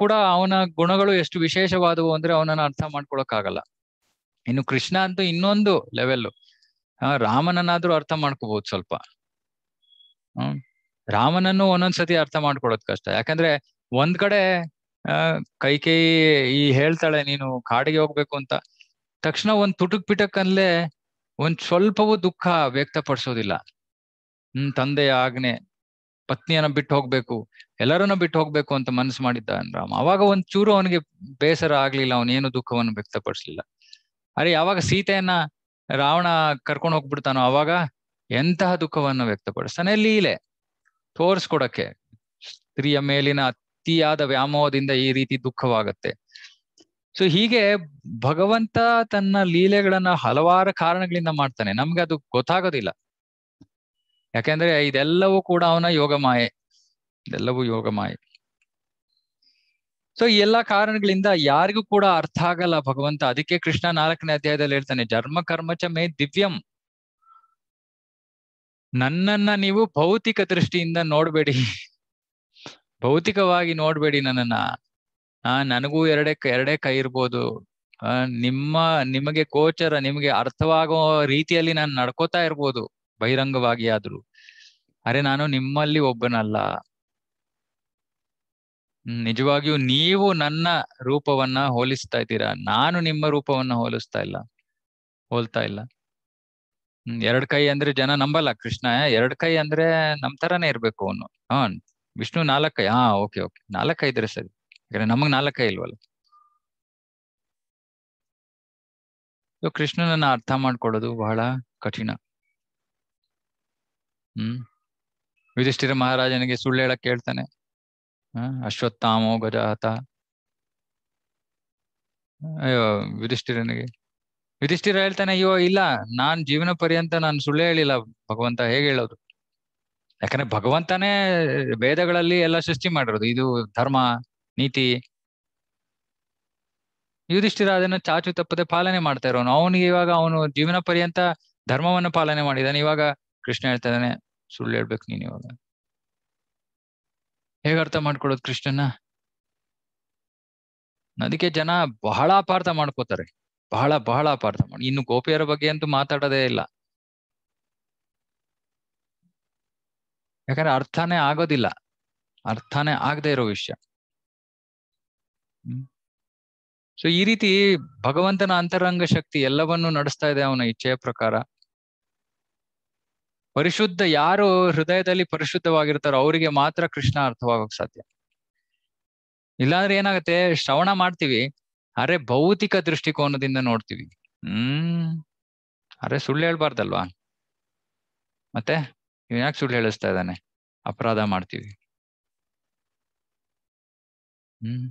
ಕೂಡ ಅವನ ಗುಣಗಳು ಎಷ್ಟು ವಿಶೇಷವಾದವು ಅಂದ್ರೆ ಅವನನ್ನ ಅರ್ಥ ಮಾಡ್ಕೊಳಕ್ ಆಗಲ್ಲ ಇನ್ನು ಕೃಷ್ಣ ಅಂತೂ ಇನ್ನೊಂದು ಲೆವೆಲ್ ರಾಮನನ್ನಾದ್ರೂ ಅರ್ಥ ಮಾಡ್ಕೋಬಹುದು ಸ್ವಲ್ಪ ಹ್ಮ್ ರಾಮನನ್ನು ಒಂದೊಂದ್ಸತಿ ಅರ್ಥ ಮಾಡ್ಕೊಳ್ಳೋದು ಕಷ್ಟ ಯಾಕಂದ್ರೆ ಒಂದ್ ಕಡೆ ಆ ಕೈ ಈ ಹೇಳ್ತಾಳೆ ನೀನು ಕಾಡಿಗೆ ಹೋಗ್ಬೇಕು ಅಂತ ತಕ್ಷಣ ಒಂದ್ ತುಟುಕ್ ಪಿಟಕ್ ಅನ್ಲೆ ಒಂದ್ ಸ್ವಲ್ಪವೂ ದುಃಖ ವ್ಯಕ್ತಪಡಿಸೋದಿಲ್ಲ ಹ್ಮ್ ತಂದೆಯ ಆಜ್ಞೆ ಪತ್ನಿಯನ್ನ ಬಿಟ್ಟು ಹೋಗ್ಬೇಕು ಎಲ್ಲರನ್ನ ಬಿಟ್ಟು ಹೋಗ್ಬೇಕು ಅಂತ ಮನಸ್ಸು ಮಾಡಿದ್ದ ರಾಮ ಅವಾಗ ಒಂದ್ ಚೂರು ಅವನಿಗೆ ಬೇಸರ ಆಗ್ಲಿಲ್ಲ ಅವನೇನು ದುಃಖವನ್ನು ವ್ಯಕ್ತಪಡಿಸ್ಲಿಲ್ಲ ಅರೆ ಯಾವಾಗ ಸೀತೆಯನ್ನ ರಾವಣ ಕರ್ಕೊಂಡು ಹೋಗ್ಬಿಡ್ತಾನೋ ಅವಾಗ ಎಂತಹ ದುಃಖವನ್ನು ವ್ಯಕ್ತಪಡಿಸ್ತಾನೆ ಲೀಲೆ ತೋರ್ಸ್ಕೊಡಕ್ಕೆ ಸ್ತ್ರೀಯ ಮೇಲಿನ ಅತಿಯಾದ ವ್ಯಾಮೋಹದಿಂದ ಈ ರೀತಿ ದುಃಖವಾಗುತ್ತೆ ಸೊ ಹೀಗೆ ಭಗವಂತ ತನ್ನ ಲೀಲೆಗಳನ್ನ ಹಲವಾರು ಕಾರಣಗಳಿಂದ ಮಾಡ್ತಾನೆ ನಮ್ಗೆ ಅದು ಗೊತ್ತಾಗೋದಿಲ್ಲ ಯಾಕೆಂದ್ರೆ ಇದೆಲ್ಲವೂ ಕೂಡ ಅವನ ಯೋಗ ಮಾಯೆ ಇದೆಲ್ಲವೂ ಯೋಗ ಮಾಯೆ ಸೊ ಈ ಎಲ್ಲಾ ಕಾರಣಗಳಿಂದ ಯಾರಿಗೂ ಕೂಡ ಅರ್ಥ ಆಗಲ್ಲ ಭಗವಂತ ಅದಕ್ಕೆ ಕೃಷ್ಣ ನಾಲ್ಕನೇ ಅಧ್ಯಾಯದಲ್ಲಿ ಹೇಳ್ತಾನೆ ಜರ್ಮ ಕರ್ಮಚ ಮೇ ದಿವ್ಯಂ ನನ್ನನ್ನ ನೀವು ಭೌತಿಕ ದೃಷ್ಟಿಯಿಂದ ನೋಡ್ಬೇಡಿ ಭೌತಿಕವಾಗಿ ನೋಡ್ಬೇಡಿ ನನ್ನನ್ನ ಆ ನನಗೂ ಎರಡೇ ಎರಡೇ ಕೈ ಇರ್ಬೋದು ಆ ನಿಮ್ಮ ನಿಮಗೆ ಕೋಚರ ನಿಮಗೆ ಅರ್ಥವಾಗೋ ರೀತಿಯಲ್ಲಿ ನಾನು ನಡ್ಕೋತಾ ಇರ್ಬೋದು ಬಹಿರಂಗವಾಗಿ ಆದ್ರೂ ಅರೆ ನಾನು ನಿಮ್ಮಲ್ಲಿ ಒಬ್ಬನಲ್ಲ ನಿಜವಾಗಿಯೂ ನೀವು ನನ್ನ ರೂಪವನ್ನ ಹೋಲಿಸ್ತಾ ಇದ್ದೀರಾ ನಾನು ನಿಮ್ಮ ರೂಪವನ್ನ ಹೋಲಿಸ್ತಾ ಇಲ್ಲ ಹೋಲ್ತಾ ಇಲ್ಲ ಎರಡ್ ಕೈ ಅಂದ್ರೆ ಜನ ನಂಬಲ್ಲ ಕೃಷ್ಣ ಎರಡ್ ಕೈ ಅಂದ್ರೆ ನಮ್ ತರಾನೇ ಇರ್ಬೇಕು ಅವನು ಹ ವಿಷ್ಣು ನಾಲ್ಕೈ ಹಾ ಓಕೆ ಓಕೆ ನಾಲ್ಕೈ ಇದ್ರೆ ಸರಿ ಯಾಕಂದ್ರೆ ನಮಗ್ ನಾಲ್ಕೈ ಇಲ್ವಲ್ಲ ಸೊ ಕೃಷ್ಣನನ್ನ ಅರ್ಥ ಮಾಡ್ಕೊಳ್ಳೋದು ಬಹಳ ಕಠಿಣ ಹ್ಮ್ ಯುಧಿಷ್ಠಿರ ಮಹಾರಾಜನಿಗೆ ಸುಳ್ಳು ಹೇಳಕ್ ಹೇಳ್ತಾನೆ ಹ ಅಶ್ವತ್ಥಾಮೋ ಗಜಾತ ಅಯ್ಯೋ ಯುಧಿಷ್ಠಿರನಿಗೆ ಯುಧಿಷ್ಠಿರ ಹೇಳ್ತಾನೆ ಅಯ್ಯೋ ಇಲ್ಲ ನಾನ್ ಜೀವನ ಪರ್ಯಂತ ನಾನು ಸುಳ್ಳು ಹೇಳಿಲ್ಲ ಭಗವಂತ ಹೇಗೆ ಹೇಳೋದು ಯಾಕಂದ್ರೆ ಭಗವಂತನೇ ವೇದಗಳಲ್ಲಿ ಎಲ್ಲ ಸೃಷ್ಟಿ ಮಾಡಿರೋದು ಇದು ಧರ್ಮ ನೀತಿ ಯುಧಿಷ್ಠಿರ ಅದನ್ನು ಚಾಚು ತಪ್ಪದೆ ಪಾಲನೆ ಮಾಡ್ತಾ ಇರೋನು ಅವನಿಗೆ ಇವಾಗ ಅವನು ಜೀವನ ಪರ್ಯಂತ ಧರ್ಮವನ್ನು ಪಾಲನೆ ಮಾಡಿದಾನೆ ಇವಾಗ ಕೃಷ್ಣ ಹೇಳ್ತಾ ಇದ್ದಾನೆ ಸುಳ್ಳು ಹೇಳ್ಬೇಕು ನೀನು ಇವಾಗ ಹೇಗೆ ಅರ್ಥ ಮಾಡ್ಕೊಳ್ಳೋದು ಕೃಷ್ಣನ ಅದಕ್ಕೆ ಜನ ಬಹಳ ಅಪಾರ್ಥ ಮಾಡ್ಕೋತಾರೆ ಬಹಳ ಬಹಳ ಅಪಾರ್ಥ ಮಾಡಿ ಇನ್ನು ಗೋಪಿಯರ ಬಗ್ಗೆ ಅಂತೂ ಮಾತಾಡೋದೇ ಇಲ್ಲ ಯಾಕಂದ್ರೆ ಅರ್ಥನೇ ಆಗೋದಿಲ್ಲ ಅರ್ಥನೇ ಆಗದೆ ಇರೋ ವಿಷಯ ಸೊ ಈ ರೀತಿ ಭಗವಂತನ ಅಂತರಂಗ ಶಕ್ತಿ ಎಲ್ಲವನ್ನೂ ನಡೆಸ್ತಾ ಇದೆ ಅವನ ಇಚ್ಛೆಯ ಪ್ರಕಾರ ಪರಿಶುದ್ಧ ಯಾರು ಹೃದಯದಲ್ಲಿ ಪರಿಶುದ್ಧವಾಗಿರ್ತಾರೋ ಅವರಿಗೆ ಮಾತ್ರ ಕೃಷ್ಣ ಅರ್ಥವಾಗೋಕ್ ಸಾಧ್ಯ ಇಲ್ಲಾಂದ್ರೆ ಏನಾಗುತ್ತೆ ಶ್ರವಣ ಮಾಡ್ತೀವಿ ಅರೆ ಭೌತಿಕ ದೃಷ್ಟಿಕೋನದಿಂದ ನೋಡ್ತೀವಿ ಹ್ಮ್ ಅರೆ ಸುಳ್ಳು ಹೇಳ್ಬಾರ್ದಲ್ವಾ ಮತ್ತೆ ಇವನ್ ಯಾಕೆ ಸುಳ್ಳು ಹೇಳಿಸ್ತಾ ಇದ್ದಾನೆ ಅಪರಾಧ ಮಾಡ್ತೀವಿ ಹ್ಮ್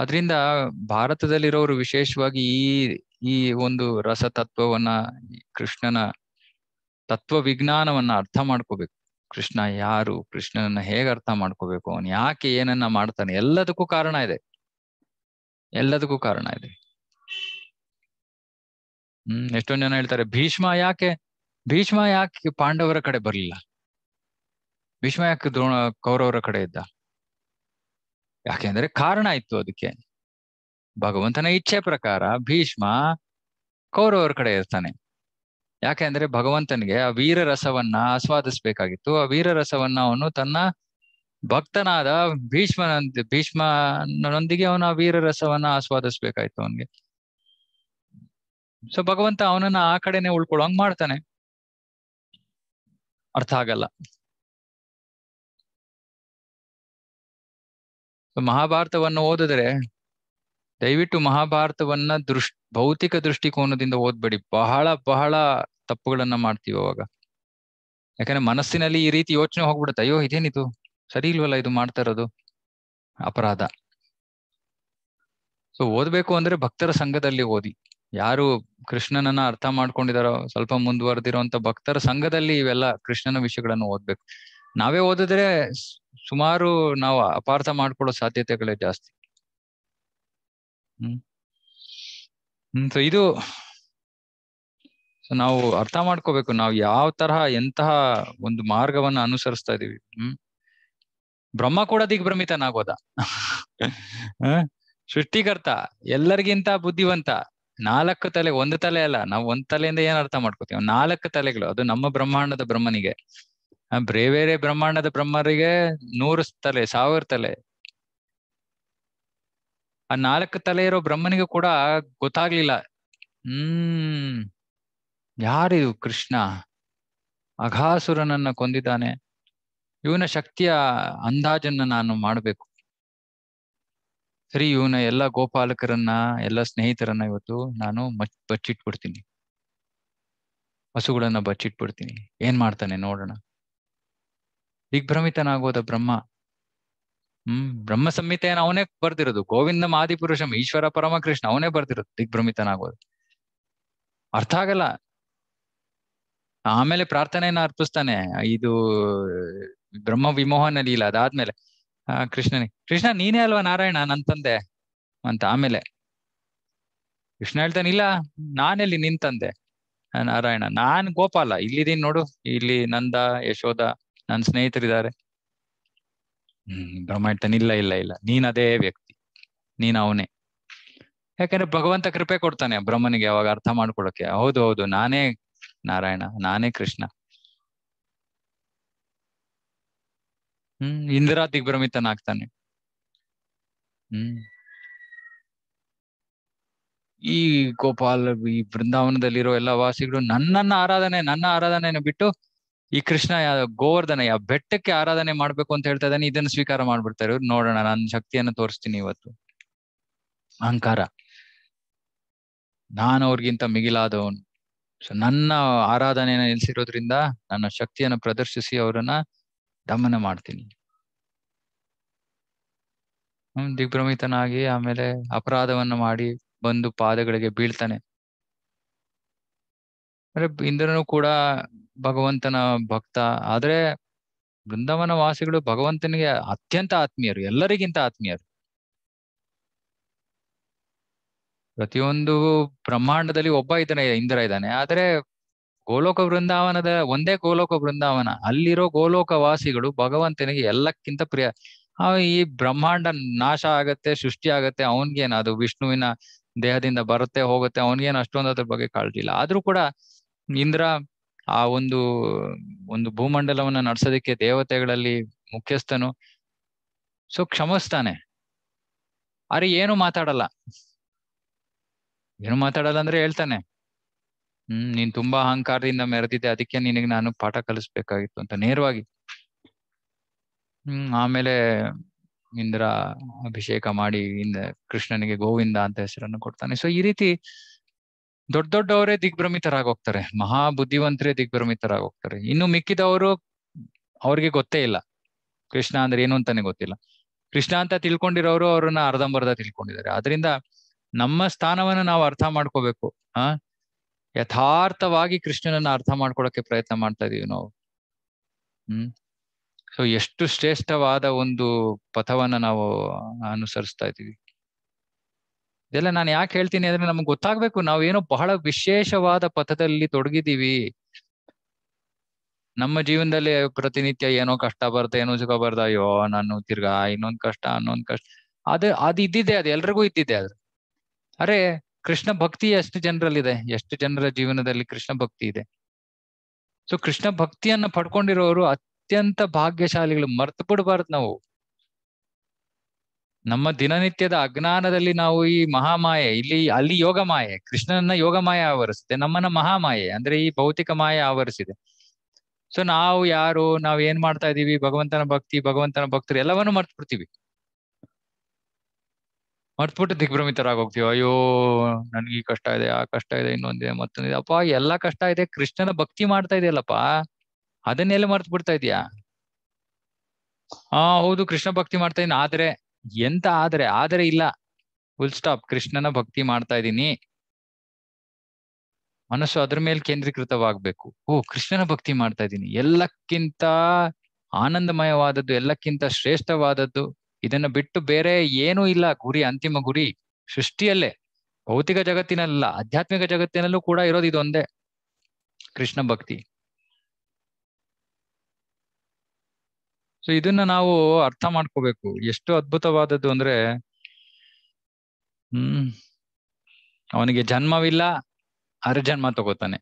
ಆದ್ರಿಂದ ಭಾರತದಲ್ಲಿರೋರು ವಿಶೇಷವಾಗಿ ಈ ಈ ಒಂದು ರಸತತ್ವವನ್ನ ಕೃಷ್ಣನ ತತ್ವ ವಿಜ್ಞಾನವನ್ನ ಅರ್ಥ ಮಾಡ್ಕೋಬೇಕು ಕೃಷ್ಣ ಯಾರು ಕೃಷ್ಣನನ್ನ ಹೇಗೆ ಅರ್ಥ ಮಾಡ್ಕೋಬೇಕು ಅವನು ಯಾಕೆ ಏನನ್ನ ಮಾಡ್ತಾನೆ ಎಲ್ಲದಕ್ಕೂ ಕಾರಣ ಇದೆ ಎಲ್ಲದಕ್ಕೂ ಕಾರಣ ಇದೆ ಹ್ಮ್ ಎಷ್ಟೊಂದು ಜನ ಹೇಳ್ತಾರೆ ಭೀಷ್ಮ ಯಾಕೆ ಭೀಷ್ಮ ಯಾಕೆ ಪಾಂಡವರ ಕಡೆ ಬರ್ಲಿಲ್ಲ ಭೀಷ್ಮ ಯಾಕೆ ದ್ರೋಣ ಕೌರವರ ಕಡೆ ಇದ್ದ ಯಾಕೆಂದ್ರೆ ಕಾರಣ ಇತ್ತು ಅದಕ್ಕೆ ಭಗವಂತನ ಇಚ್ಛೆ ಪ್ರಕಾರ ಭೀಷ್ಮ ಕೌರವರ ಕಡೆ ಇರ್ತಾನೆ ಯಾಕೆಂದ್ರೆ ಭಗವಂತನಿಗೆ ಆ ವೀರ ರಸವನ್ನ ಆಸ್ವಾದಿಸ್ಬೇಕಾಗಿತ್ತು ಆ ವೀರ ರಸವನ್ನ ಅವನು ತನ್ನ ಭಕ್ತನಾದ ಭೀಷ್ಮನ ಭೀಷ್ಮನೊಂದಿಗೆ ಅವನು ಆ ವೀರ ರಸವನ್ನ ಆಸ್ವಾದಿಸ್ಬೇಕಾಯ್ತು ಅವನ್ಗೆ ಸೊ ಭಗವಂತ ಅವನನ್ನ ಆ ಕಡೆನೆ ಉಳ್ಕೊಳ್ಳೋಂಗ್ ಮಾಡ್ತಾನೆ ಅರ್ಥ ಆಗಲ್ಲ ಮಹಾಭಾರತವನ್ನು ಓದಿದ್ರೆ ದಯವಿಟ್ಟು ಮಹಾಭಾರತವನ್ನ ದೃಶ್ ಭೌತಿಕ ದೃಷ್ಟಿಕೋನದಿಂದ ಓದ್ಬೇಡಿ ಬಹಳ ಬಹಳ ತಪ್ಪುಗಳನ್ನ ಮಾಡ್ತೀವಿ ಅವಾಗ ಯಾಕಂದ್ರೆ ಮನಸ್ಸಿನಲ್ಲಿ ಈ ರೀತಿ ಯೋಚನೆ ಹೋಗ್ಬಿಡುತ್ತೆ ಅಯ್ಯೋ ಇದೇನಿದು ಸರಿ ಇಲ್ವಲ್ಲ ಇದು ಮಾಡ್ತಾ ಇರೋದು ಅಪರಾಧ ಸೊ ಓದ್ಬೇಕು ಅಂದ್ರೆ ಭಕ್ತರ ಸಂಘದಲ್ಲಿ ಓದಿ ಯಾರು ಕೃಷ್ಣನನ್ನ ಅರ್ಥ ಮಾಡ್ಕೊಂಡಿದಾರೋ ಸ್ವಲ್ಪ ಮುಂದುವರೆದಿರುವಂತ ಭಕ್ತರ ಸಂಘದಲ್ಲಿ ಇವೆಲ್ಲ ಕೃಷ್ಣನ ವಿಷಯಗಳನ್ನು ಓದ್ಬೇಕು ನಾವೇ ಓದಿದ್ರೆ ಸುಮಾರು ನಾವು ಅಪಾರ್ಥ ಮಾಡ್ಕೊಳ್ಳೋ ಸಾಧ್ಯತೆಗಳೇ ಜಾಸ್ತಿ ಹ್ಮ್ ಸೊ ಇದು ಸೊ ನಾವು ಅರ್ಥ ಮಾಡ್ಕೋಬೇಕು ನಾವು ಯಾವ ತರಹ ಎಂತಹ ಒಂದು ಮಾರ್ಗವನ್ನ ಅನುಸರಿಸ್ತಾ ಇದೀವಿ ಹ್ಮ್ ಬ್ರಹ್ಮ ಕೂಡ ದಿಗ್ಭ್ರಮಿತನಾಗೋದ [LAUGHS] ಸೃಷ್ಟಿಕರ್ತ ಎಲ್ಲರಿಗಿಂತ ಬುದ್ಧಿವಂತ ನಾಲ್ಕು ತಲೆ ಒಂದು ತಲೆ ಅಲ್ಲ ನಾವು ಒಂದ್ ತಲೆಯಿಂದ ಏನ್ ಅರ್ಥ ಮಾಡ್ಕೋತೀವಿ ನಾಲ್ಕು ತಲೆಗಳು ಅದು ನಮ್ಮ ಬ್ರಹ್ಮಾಂಡದ ಬ್ರಹ್ಮನಿಗೆ ಬೇರೆ ಬೇರೆ ಬ್ರಹ್ಮಾಂಡದ ಬ್ರಹ್ಮರಿಗೆ ನೂರು ತಲೆ ಸಾವಿರ ತಲೆ ಆ ನಾಲ್ಕು ತಲೆ ಇರೋ ಬ್ರಹ್ಮನಿಗೂ ಕೂಡ ಗೊತ್ತಾಗ್ಲಿಲ್ಲ ಹ್ಮ್ ಯಾರಿದು ಕೃಷ್ಣ ಅಘಾಸುರನನ್ನ ಕೊಂದಿದ್ದಾನೆ ಇವನ ಶಕ್ತಿಯ ಅಂದಾಜನ್ನ ನಾನು ಮಾಡಬೇಕು ಸರಿ ಇವನ ಎಲ್ಲ ಗೋಪಾಲಕರನ್ನ ಎಲ್ಲ ಸ್ನೇಹಿತರನ್ನ ಇವತ್ತು ನಾನು ಬಚ್ಚಿಟ್ಬಿಡ್ತೀನಿ ಹಸುಗಳನ್ನ ಬಚ್ಚಿಟ್ಬಿಡ್ತೀನಿ ಏನ್ ಮಾಡ್ತಾನೆ ನೋಡೋಣ ದಿಗ್ಭ್ರಮಿತನಾಗೋದ ಬ್ರಹ್ಮ ಹ್ಮ್ ಬ್ರಹ್ಮ ಸಂಹಿತೆಯನ್ನು ಅವನೇ ಬರ್ದಿರೋದು ಗೋವಿಂದ ಪುರುಷ ಈಶ್ವರ ಪರಮಕೃಷ್ಣ ಅವನೇ ಬರ್ತಿರೋದು ದಿಗ್ಭ್ರಮಿತನಾಗೋದು ಅರ್ಥ ಆಗಲ್ಲ ಆಮೇಲೆ ಪ್ರಾರ್ಥನೆಯನ್ನ ಅರ್ಪಿಸ್ತಾನೆ ಇದು ಬ್ರಹ್ಮ ವಿಮೋಹನ ಇಲ್ಲ ಅದಾದ್ಮೇಲೆ ಆ ಕೃಷ್ಣನಿಗೆ ಕೃಷ್ಣ ನೀನೇ ಅಲ್ವಾ ನಾರಾಯಣ ನನ್ ತಂದೆ ಅಂತ ಆಮೇಲೆ ಕೃಷ್ಣ ಹೇಳ್ತಾನೆ ಇಲ್ಲ ನಾನೆಲ್ಲಿ ನಿನ್ ತಂದೆ ನಾರಾಯಣ ನಾನ್ ಗೋಪಾಲ ಇಲ್ಲಿದೀನಿ ನೋಡು ಇಲ್ಲಿ ನಂದ ಯಶೋದ ನನ್ ಸ್ನೇಹಿತರಿದ್ದಾರೆ ಹ್ಮ್ ಬ್ರಹ್ಮ ಹೇಳ್ತಾನೆ ಇಲ್ಲ ಇಲ್ಲ ಇಲ್ಲ ನೀನ್ ಅದೇ ವ್ಯಕ್ತಿ ನೀನ್ ಅವನೇ ಯಾಕಂದ್ರೆ ಭಗವಂತ ಕೃಪೆ ಕೊಡ್ತಾನೆ ಬ್ರಹ್ಮನಿಗೆ ಅವಾಗ ಅರ್ಥ ಮಾಡ್ಕೊಳಕ್ಕೆ ಹೌದು ಹೌದು ನಾನೇ ನಾರಾಯಣ ನಾನೇ ಕೃಷ್ಣ ಹ್ಮ್ ಇಂದಿರಾ ಆಗ್ತಾನೆ ಹ್ಮ್ ಈ ಗೋಪಾಲ್ ಈ ಬೃಂದಾವನದಲ್ಲಿರೋ ಎಲ್ಲ ವಾಸಿಗಳು ನನ್ನನ್ನ ಆರಾಧನೆ ನನ್ನ ಆರಾಧನೆಯನ್ನು ಬಿಟ್ಟು ಈ ಕೃಷ್ಣ ಗೋವರ್ಧನ ಯಾವ ಬೆಟ್ಟಕ್ಕೆ ಆರಾಧನೆ ಮಾಡ್ಬೇಕು ಅಂತ ಹೇಳ್ತಾ ಇದ್ದಾನೆ ಇದನ್ನ ಸ್ವೀಕಾರ ಮಾಡ್ಬಿಡ್ತಾರೆ ನೋಡೋಣ ನನ್ನ ಶಕ್ತಿಯನ್ನು ತೋರಿಸ್ತೀನಿ ಇವತ್ತು ಅಹಂಕಾರ ನಾನು ಅವ್ರಿಗಿಂತ ಮಿಗಿಲಾದವನು ಸೊ ನನ್ನ ಆರಾಧನೆಯನ್ನು ನಿಲ್ಸಿರೋದ್ರಿಂದ ನನ್ನ ಶಕ್ತಿಯನ್ನು ಪ್ರದರ್ಶಿಸಿ ಅವರನ್ನ ದಮನ ಮಾಡ್ತೀನಿ ದಿಗ್ಭ್ರಮಿತನಾಗಿ ಆಮೇಲೆ ಅಪರಾಧವನ್ನ ಮಾಡಿ ಬಂದು ಪಾದಗಳಿಗೆ ಬೀಳ್ತಾನೆ ಅಂದ್ರೆ ಇಂದ್ರನು ಕೂಡ ಭಗವಂತನ ಭಕ್ತ ಆದ್ರೆ ಬೃಂದಾವನ ವಾಸಿಗಳು ಭಗವಂತನಿಗೆ ಅತ್ಯಂತ ಆತ್ಮೀಯರು ಎಲ್ಲರಿಗಿಂತ ಆತ್ಮೀಯರು ಪ್ರತಿಯೊಂದು ಬ್ರಹ್ಮಾಂಡದಲ್ಲಿ ಒಬ್ಬ ಇದ್ದಾನೆ ಇಂದ್ರ ಇದ್ದಾನೆ ಆದ್ರೆ ಗೋಲೋಕ ಬೃಂದಾವನದ ಒಂದೇ ಗೋಲೋಕ ಬೃಂದಾವನ ಅಲ್ಲಿರೋ ಗೋಲೋಕ ವಾಸಿಗಳು ಭಗವಂತನಿಗೆ ಎಲ್ಲಕ್ಕಿಂತ ಪ್ರಿಯ ಅವ ಈ ಬ್ರಹ್ಮಾಂಡ ನಾಶ ಆಗತ್ತೆ ಸೃಷ್ಟಿ ಆಗತ್ತೆ ಅವನ್ಗೇನ ಅದು ವಿಷ್ಣುವಿನ ದೇಹದಿಂದ ಬರುತ್ತೆ ಹೋಗುತ್ತೆ ಅವನ್ಗೇನು ಅಷ್ಟೊಂದು ಅದ್ರ ಬಗ್ಗೆ ಕಾಳಜಿ ಇಲ್ಲ ಆದ್ರೂ ಕೂಡ ಇಂದ್ರ ಆ ಒಂದು ಒಂದು ಭೂಮಂಡಲವನ್ನ ನಡ್ಸೋದಿಕ್ಕೆ ದೇವತೆಗಳಲ್ಲಿ ಮುಖ್ಯಸ್ಥನು ಸೊ ಕ್ಷಮಿಸ್ತಾನೆ ಅರೆ ಏನು ಮಾತಾಡಲ್ಲ ಏನು ಮಾತಾಡಲ್ಲ ಅಂದ್ರೆ ಹೇಳ್ತಾನೆ ಹ್ಮ್ ನೀನ್ ತುಂಬಾ ಅಹಂಕಾರದಿಂದ ಮೆರೆದಿದ್ದೆ ಅದಕ್ಕೆ ನಿನಗೆ ನಾನು ಪಾಠ ಕಲಿಸ್ಬೇಕಾಗಿತ್ತು ಅಂತ ನೇರವಾಗಿ ಹ್ಮ್ ಆಮೇಲೆ ಇಂದ್ರ ಅಭಿಷೇಕ ಮಾಡಿ ಇಂದ ಕೃಷ್ಣನಿಗೆ ಗೋವಿಂದ ಅಂತ ಹೆಸರನ್ನು ಕೊಡ್ತಾನೆ ಸೊ ಈ ರೀತಿ ದೊಡ್ಡ ದೊಡ್ಡವರೇ ಹೋಗ್ತಾರೆ ಮಹಾ ಬುದ್ಧಿವಂತರೇ ದಿಗ್ಭ್ರಮಿತರಾಗೋಗ್ತಾರೆ ಇನ್ನು ಮಿಕ್ಕಿದವರು ಅವ್ರಿಗೆ ಗೊತ್ತೇ ಇಲ್ಲ ಕೃಷ್ಣ ಅಂದ್ರೆ ಏನು ಅಂತಾನೆ ಗೊತ್ತಿಲ್ಲ ಕೃಷ್ಣ ಅಂತ ತಿಳ್ಕೊಂಡಿರೋರು ಅವ್ರನ್ನ ಅರ್ಧಂಬರ್ಧ ತಿಳ್ಕೊಂಡಿದ್ದಾರೆ ಅದರಿಂದ ನಮ್ಮ ಸ್ಥಾನವನ್ನು ನಾವು ಅರ್ಥ ಮಾಡ್ಕೋಬೇಕು ಆ ಯಥಾರ್ಥವಾಗಿ ಕೃಷ್ಣನನ್ನ ಅರ್ಥ ಮಾಡ್ಕೊಳಕ್ಕೆ ಪ್ರಯತ್ನ ಮಾಡ್ತಾ ಇದೀವಿ ನಾವು ಹ್ಮ್ ಸೊ ಎಷ್ಟು ಶ್ರೇಷ್ಠವಾದ ಒಂದು ಪಥವನ್ನ ನಾವು ಅನುಸರಿಸ್ತಾ ಇದೀವಿ ಇದೆಲ್ಲ ನಾನು ಯಾಕೆ ಹೇಳ್ತೀನಿ ಅಂದ್ರೆ ನಮ್ಗೆ ಗೊತ್ತಾಗ್ಬೇಕು ಏನೋ ಬಹಳ ವಿಶೇಷವಾದ ಪಥದಲ್ಲಿ ತೊಡಗಿದೀವಿ ನಮ್ಮ ಜೀವನದಲ್ಲಿ ಪ್ರತಿನಿತ್ಯ ಏನೋ ಕಷ್ಟ ಬರ್ತಾ ಏನೋ ಸುಖ ಬರ್ದ ಅಯ್ಯೋ ನಾನು ತಿರ್ಗಾ ಇನ್ನೊಂದ್ ಕಷ್ಟ ಅನ್ನೊಂದ್ ಕಷ್ಟ ಅದ ಅದ್ ಇದ್ದಿದ್ದೆ ಅದು ಎಲ್ರಿಗೂ ಇದ್ದಿದ್ದೆ ಅದ್ರ ಅರೆ ಕೃಷ್ಣ ಭಕ್ತಿ ಎಷ್ಟು ಜನರಲ್ಲಿದೆ ಎಷ್ಟು ಜನರ ಜೀವನದಲ್ಲಿ ಕೃಷ್ಣ ಭಕ್ತಿ ಇದೆ ಸೊ ಕೃಷ್ಣ ಭಕ್ತಿಯನ್ನ ಪಡ್ಕೊಂಡಿರೋರು ಅತ್ಯಂತ ಭಾಗ್ಯಶಾಲಿಗಳು ಮರ್ತು ಬಿಡಬಾರ್ದು ನಾವು ನಮ್ಮ ದಿನನಿತ್ಯದ ಅಜ್ಞಾನದಲ್ಲಿ ನಾವು ಈ ಮಹಾಮಾಯೆ ಇಲ್ಲಿ ಅಲ್ಲಿ ಯೋಗ ಮಾಯೆ ಕೃಷ್ಣನನ್ನ ಯೋಗ ಮಾಯೆ ಆವರಿಸಿದೆ ನಮ್ಮನ್ನ ಮಹಾಮಾಯೆ ಅಂದ್ರೆ ಈ ಭೌತಿಕ ಮಾಯೆ ಆವರಿಸಿದೆ ಸೊ ನಾವು ಯಾರು ನಾವು ಏನ್ ಮಾಡ್ತಾ ಇದೀವಿ ಭಗವಂತನ ಭಕ್ತಿ ಭಗವಂತನ ಭಕ್ತರು ಎಲ್ಲವನ್ನೂ ಮರ್ತು ಬಿಡ್ತೀವಿ ಮರ್ತ್ಬಿಟ್ಟು ದಿಗ್ಭ್ರಮಿತರಾಗೋಗ್ತೀವಿ ಅಯ್ಯೋ ನನ್ಗೆ ಈ ಕಷ್ಟ ಇದೆ ಆ ಕಷ್ಟ ಇದೆ ಇನ್ನೊಂದಿದೆ ಮತ್ತೊಂದಿದೆ ಅಪ್ಪ ಎಲ್ಲಾ ಕಷ್ಟ ಇದೆ ಕೃಷ್ಣನ ಭಕ್ತಿ ಮಾಡ್ತಾ ಇದೆಯಲ್ಲಪ್ಪ ಅದನ್ನೆಲ್ಲ ಮರ್ತ್ ಬಿಡ್ತಾ ಇದೆಯಾ ಹಾ ಹೌದು ಕೃಷ್ಣ ಭಕ್ತಿ ಮಾಡ್ತಾ ಇದೀನಿ ಆದ್ರೆ ಎಂತ ಆದ್ರೆ ಆದ್ರೆ ಇಲ್ಲ ಫುಲ್ ಸ್ಟಾಪ್ ಕೃಷ್ಣನ ಭಕ್ತಿ ಮಾಡ್ತಾ ಇದ್ದೀನಿ ಮನಸ್ಸು ಅದ್ರ ಮೇಲೆ ಕೇಂದ್ರೀಕೃತವಾಗಬೇಕು ಓ ಕೃಷ್ಣನ ಭಕ್ತಿ ಮಾಡ್ತಾ ಇದ್ದೀನಿ ಎಲ್ಲಕ್ಕಿಂತ ಆನಂದಮಯವಾದದ್ದು ಎಲ್ಲಕ್ಕಿಂತ ಶ್ರೇಷ್ಠವಾದದ್ದು ಇದನ್ನ ಬಿಟ್ಟು ಬೇರೆ ಏನೂ ಇಲ್ಲ ಗುರಿ ಅಂತಿಮ ಗುರಿ ಸೃಷ್ಟಿಯಲ್ಲೇ ಭೌತಿಕ ಜಗತ್ತಿನಲ್ಲ ಆಧ್ಯಾತ್ಮಿಕ ಜಗತ್ತಿನಲ್ಲೂ ಕೂಡ ಇರೋದು ಇದೊಂದೇ ಕೃಷ್ಣ ಭಕ್ತಿ ಸೊ ಇದನ್ನ ನಾವು ಅರ್ಥ ಮಾಡ್ಕೋಬೇಕು ಎಷ್ಟು ಅದ್ಭುತವಾದದ್ದು ಅಂದ್ರೆ ಹ್ಮ್ ಅವನಿಗೆ ಜನ್ಮವಿಲ್ಲ ಅರೆ ಜನ್ಮ ತಗೋತಾನೆ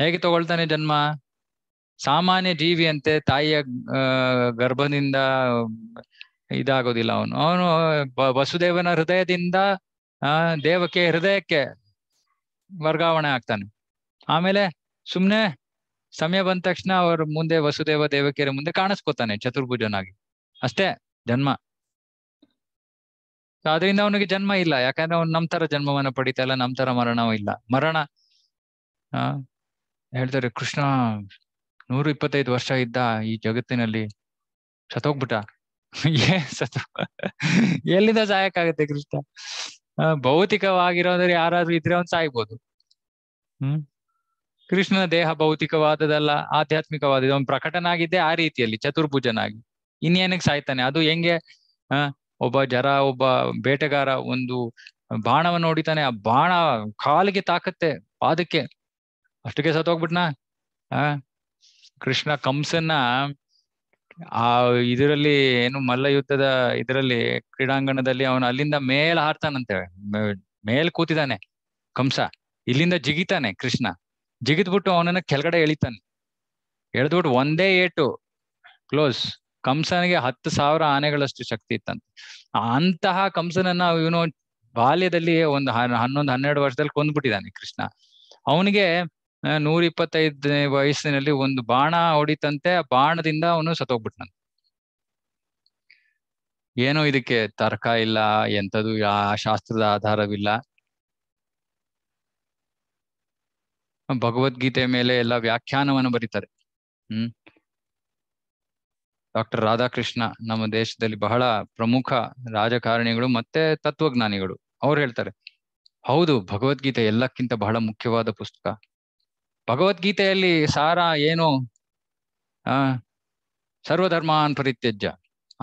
ಹೇಗೆ ತಗೊಳ್ತಾನೆ ಜನ್ಮ ಸಾಮಾನ್ಯ ಜೀವಿಯಂತೆ ತಾಯಿಯ ಗರ್ಭದಿಂದ ಇದಾಗೋದಿಲ್ಲ ಅವನು ಅವನು ವಸುದೇವನ ಹೃದಯದಿಂದ ಆ ದೇವಕ್ಕೆ ಹೃದಯಕ್ಕೆ ವರ್ಗಾವಣೆ ಆಗ್ತಾನೆ ಆಮೇಲೆ ಸುಮ್ನೆ ಸಮಯ ಬಂದ ತಕ್ಷಣ ಅವ್ರ ಮುಂದೆ ವಸುದೇವ ದೇವಕಿಯರ ಮುಂದೆ ಕಾಣಿಸ್ಕೋತಾನೆ ಚತುರ್ಭುಜನಾಗಿ ಅಷ್ಟೇ ಜನ್ಮ ಅದರಿಂದ ಅವನಿಗೆ ಜನ್ಮ ಇಲ್ಲ ಯಾಕಂದ್ರೆ ಅವ್ನು ನಮ್ ತರ ಜನ್ಮವನ್ನ ಪಡಿತಾ ಇಲ್ಲ ನಮ್ ತರ ಮರಣವೂ ಇಲ್ಲ ಮರಣ ಹೇಳ್ತಾರೆ ಕೃಷ್ಣ ನೂರು ಇಪ್ಪತ್ತೈದು ವರ್ಷ ಇದ್ದ ಈ ಜಗತ್ತಿನಲ್ಲಿ ಸತ್ತೋಗ್ಬಿಟ್ಟ [LAUGHS] ಎಲ್ಲಿಂದ ಸಾಯಕ್ಕಾಗತ್ತೆ ಕೃಷ್ಣ ಭೌತಿಕವಾಗಿರೋದ್ರೆ ಯಾರಾದ್ರೂ ಇದ್ರೆ ಅವ್ನು ಸಾಯ್ಬೋದು ಹ್ಮ್ ಕೃಷ್ಣನ ದೇಹ ಭೌತಿಕವಾದದಲ್ಲ ಆಧ್ಯಾತ್ಮಿಕವಾದದ್ದು ಅವ್ನು ಆಗಿದ್ದೆ ಆ ರೀತಿಯಲ್ಲಿ ಚತುರ್ಭುಜನಾಗಿ ಇನ್ನೇನಕ್ಕೆ ಸಾಯ್ತಾನೆ ಅದು ಹೆಂಗೆ ಒಬ್ಬ ಜರ ಒಬ್ಬ ಬೇಟೆಗಾರ ಒಂದು ಬಾಣವನ್ನು ನೋಡಿತಾನೆ ಆ ಬಾಣ ಕಾಲಿಗೆ ತಾಕತ್ತೆ ಪಾದಕ್ಕೆ ಅಷ್ಟಕ್ಕೆ ಸತ್ತೋಗ್ಬಿಟ್ನಾ ಆ ಕೃಷ್ಣ ಕಂಸನ್ನ ಆ ಇದರಲ್ಲಿ ಏನು ಮಲ್ಲ ಯುದ್ಧದ ಇದರಲ್ಲಿ ಕ್ರೀಡಾಂಗಣದಲ್ಲಿ ಅವನು ಅಲ್ಲಿಂದ ಮೇಲ್ ಹಾರ್ತಾನಂತೆ ಮೇಲ್ ಕೂತಿದ್ದಾನೆ ಕಂಸ ಇಲ್ಲಿಂದ ಜಿಗಿತಾನೆ ಕೃಷ್ಣ ಜಿಗಿದ್ಬಿಟ್ಟು ಅವನನ್ನ ಕೆಳಗಡೆ ಎಳಿತಾನೆ ಎಳೆದ್ಬಿಟ್ಟು ಒಂದೇ ಏಟು ಕ್ಲೋಸ್ ಕಂಸನಿಗೆ ಹತ್ತು ಸಾವಿರ ಆನೆಗಳಷ್ಟು ಶಕ್ತಿ ಇತ್ತಂತೆ ಅಂತಹ ಕಂಸನನ್ನ ಇವನು ಬಾಲ್ಯದಲ್ಲಿ ಒಂದು ಹನ್ನೊಂದು ಹನ್ನೆರಡು ವರ್ಷದಲ್ಲಿ ಕೊಂದ್ಬಿಟ್ಟಿದ್ದಾನೆ ಕೃಷ್ಣ ಅವನಿಗೆ ನೂರ ಇಪ್ಪತ್ತೈದನೇ ವಯಸ್ಸಿನಲ್ಲಿ ಒಂದು ಬಾಣ ಹೊಡಿತಂತೆ ಆ ಬಾಣದಿಂದ ಅವನು ಸತ್ತೋಗ್ಬಿಟ್ನಂತ ಏನೋ ಇದಕ್ಕೆ ತರ್ಕ ಇಲ್ಲ ಎಂಥದ್ದು ಆ ಶಾಸ್ತ್ರದ ಆಧಾರವಿಲ್ಲ ಭಗವದ್ಗೀತೆ ಮೇಲೆ ಎಲ್ಲ ವ್ಯಾಖ್ಯಾನವನ್ನು ಬರೀತಾರೆ ಹ್ಮ್ ಡಾಕ್ಟರ್ ರಾಧಾಕೃಷ್ಣ ನಮ್ಮ ದೇಶದಲ್ಲಿ ಬಹಳ ಪ್ರಮುಖ ರಾಜಕಾರಣಿಗಳು ಮತ್ತೆ ತತ್ವಜ್ಞಾನಿಗಳು ಅವ್ರು ಹೇಳ್ತಾರೆ ಹೌದು ಭಗವದ್ಗೀತೆ ಎಲ್ಲಕ್ಕಿಂತ ಬಹಳ ಮುಖ್ಯವಾದ ಪುಸ್ತಕ ಭಗವದ್ಗೀತೆಯಲ್ಲಿ ಸಾರ ಏನು ಆ ಸರ್ವಧರ್ಮಾನ್ ಪರಿತ್ಯಜ್ಯ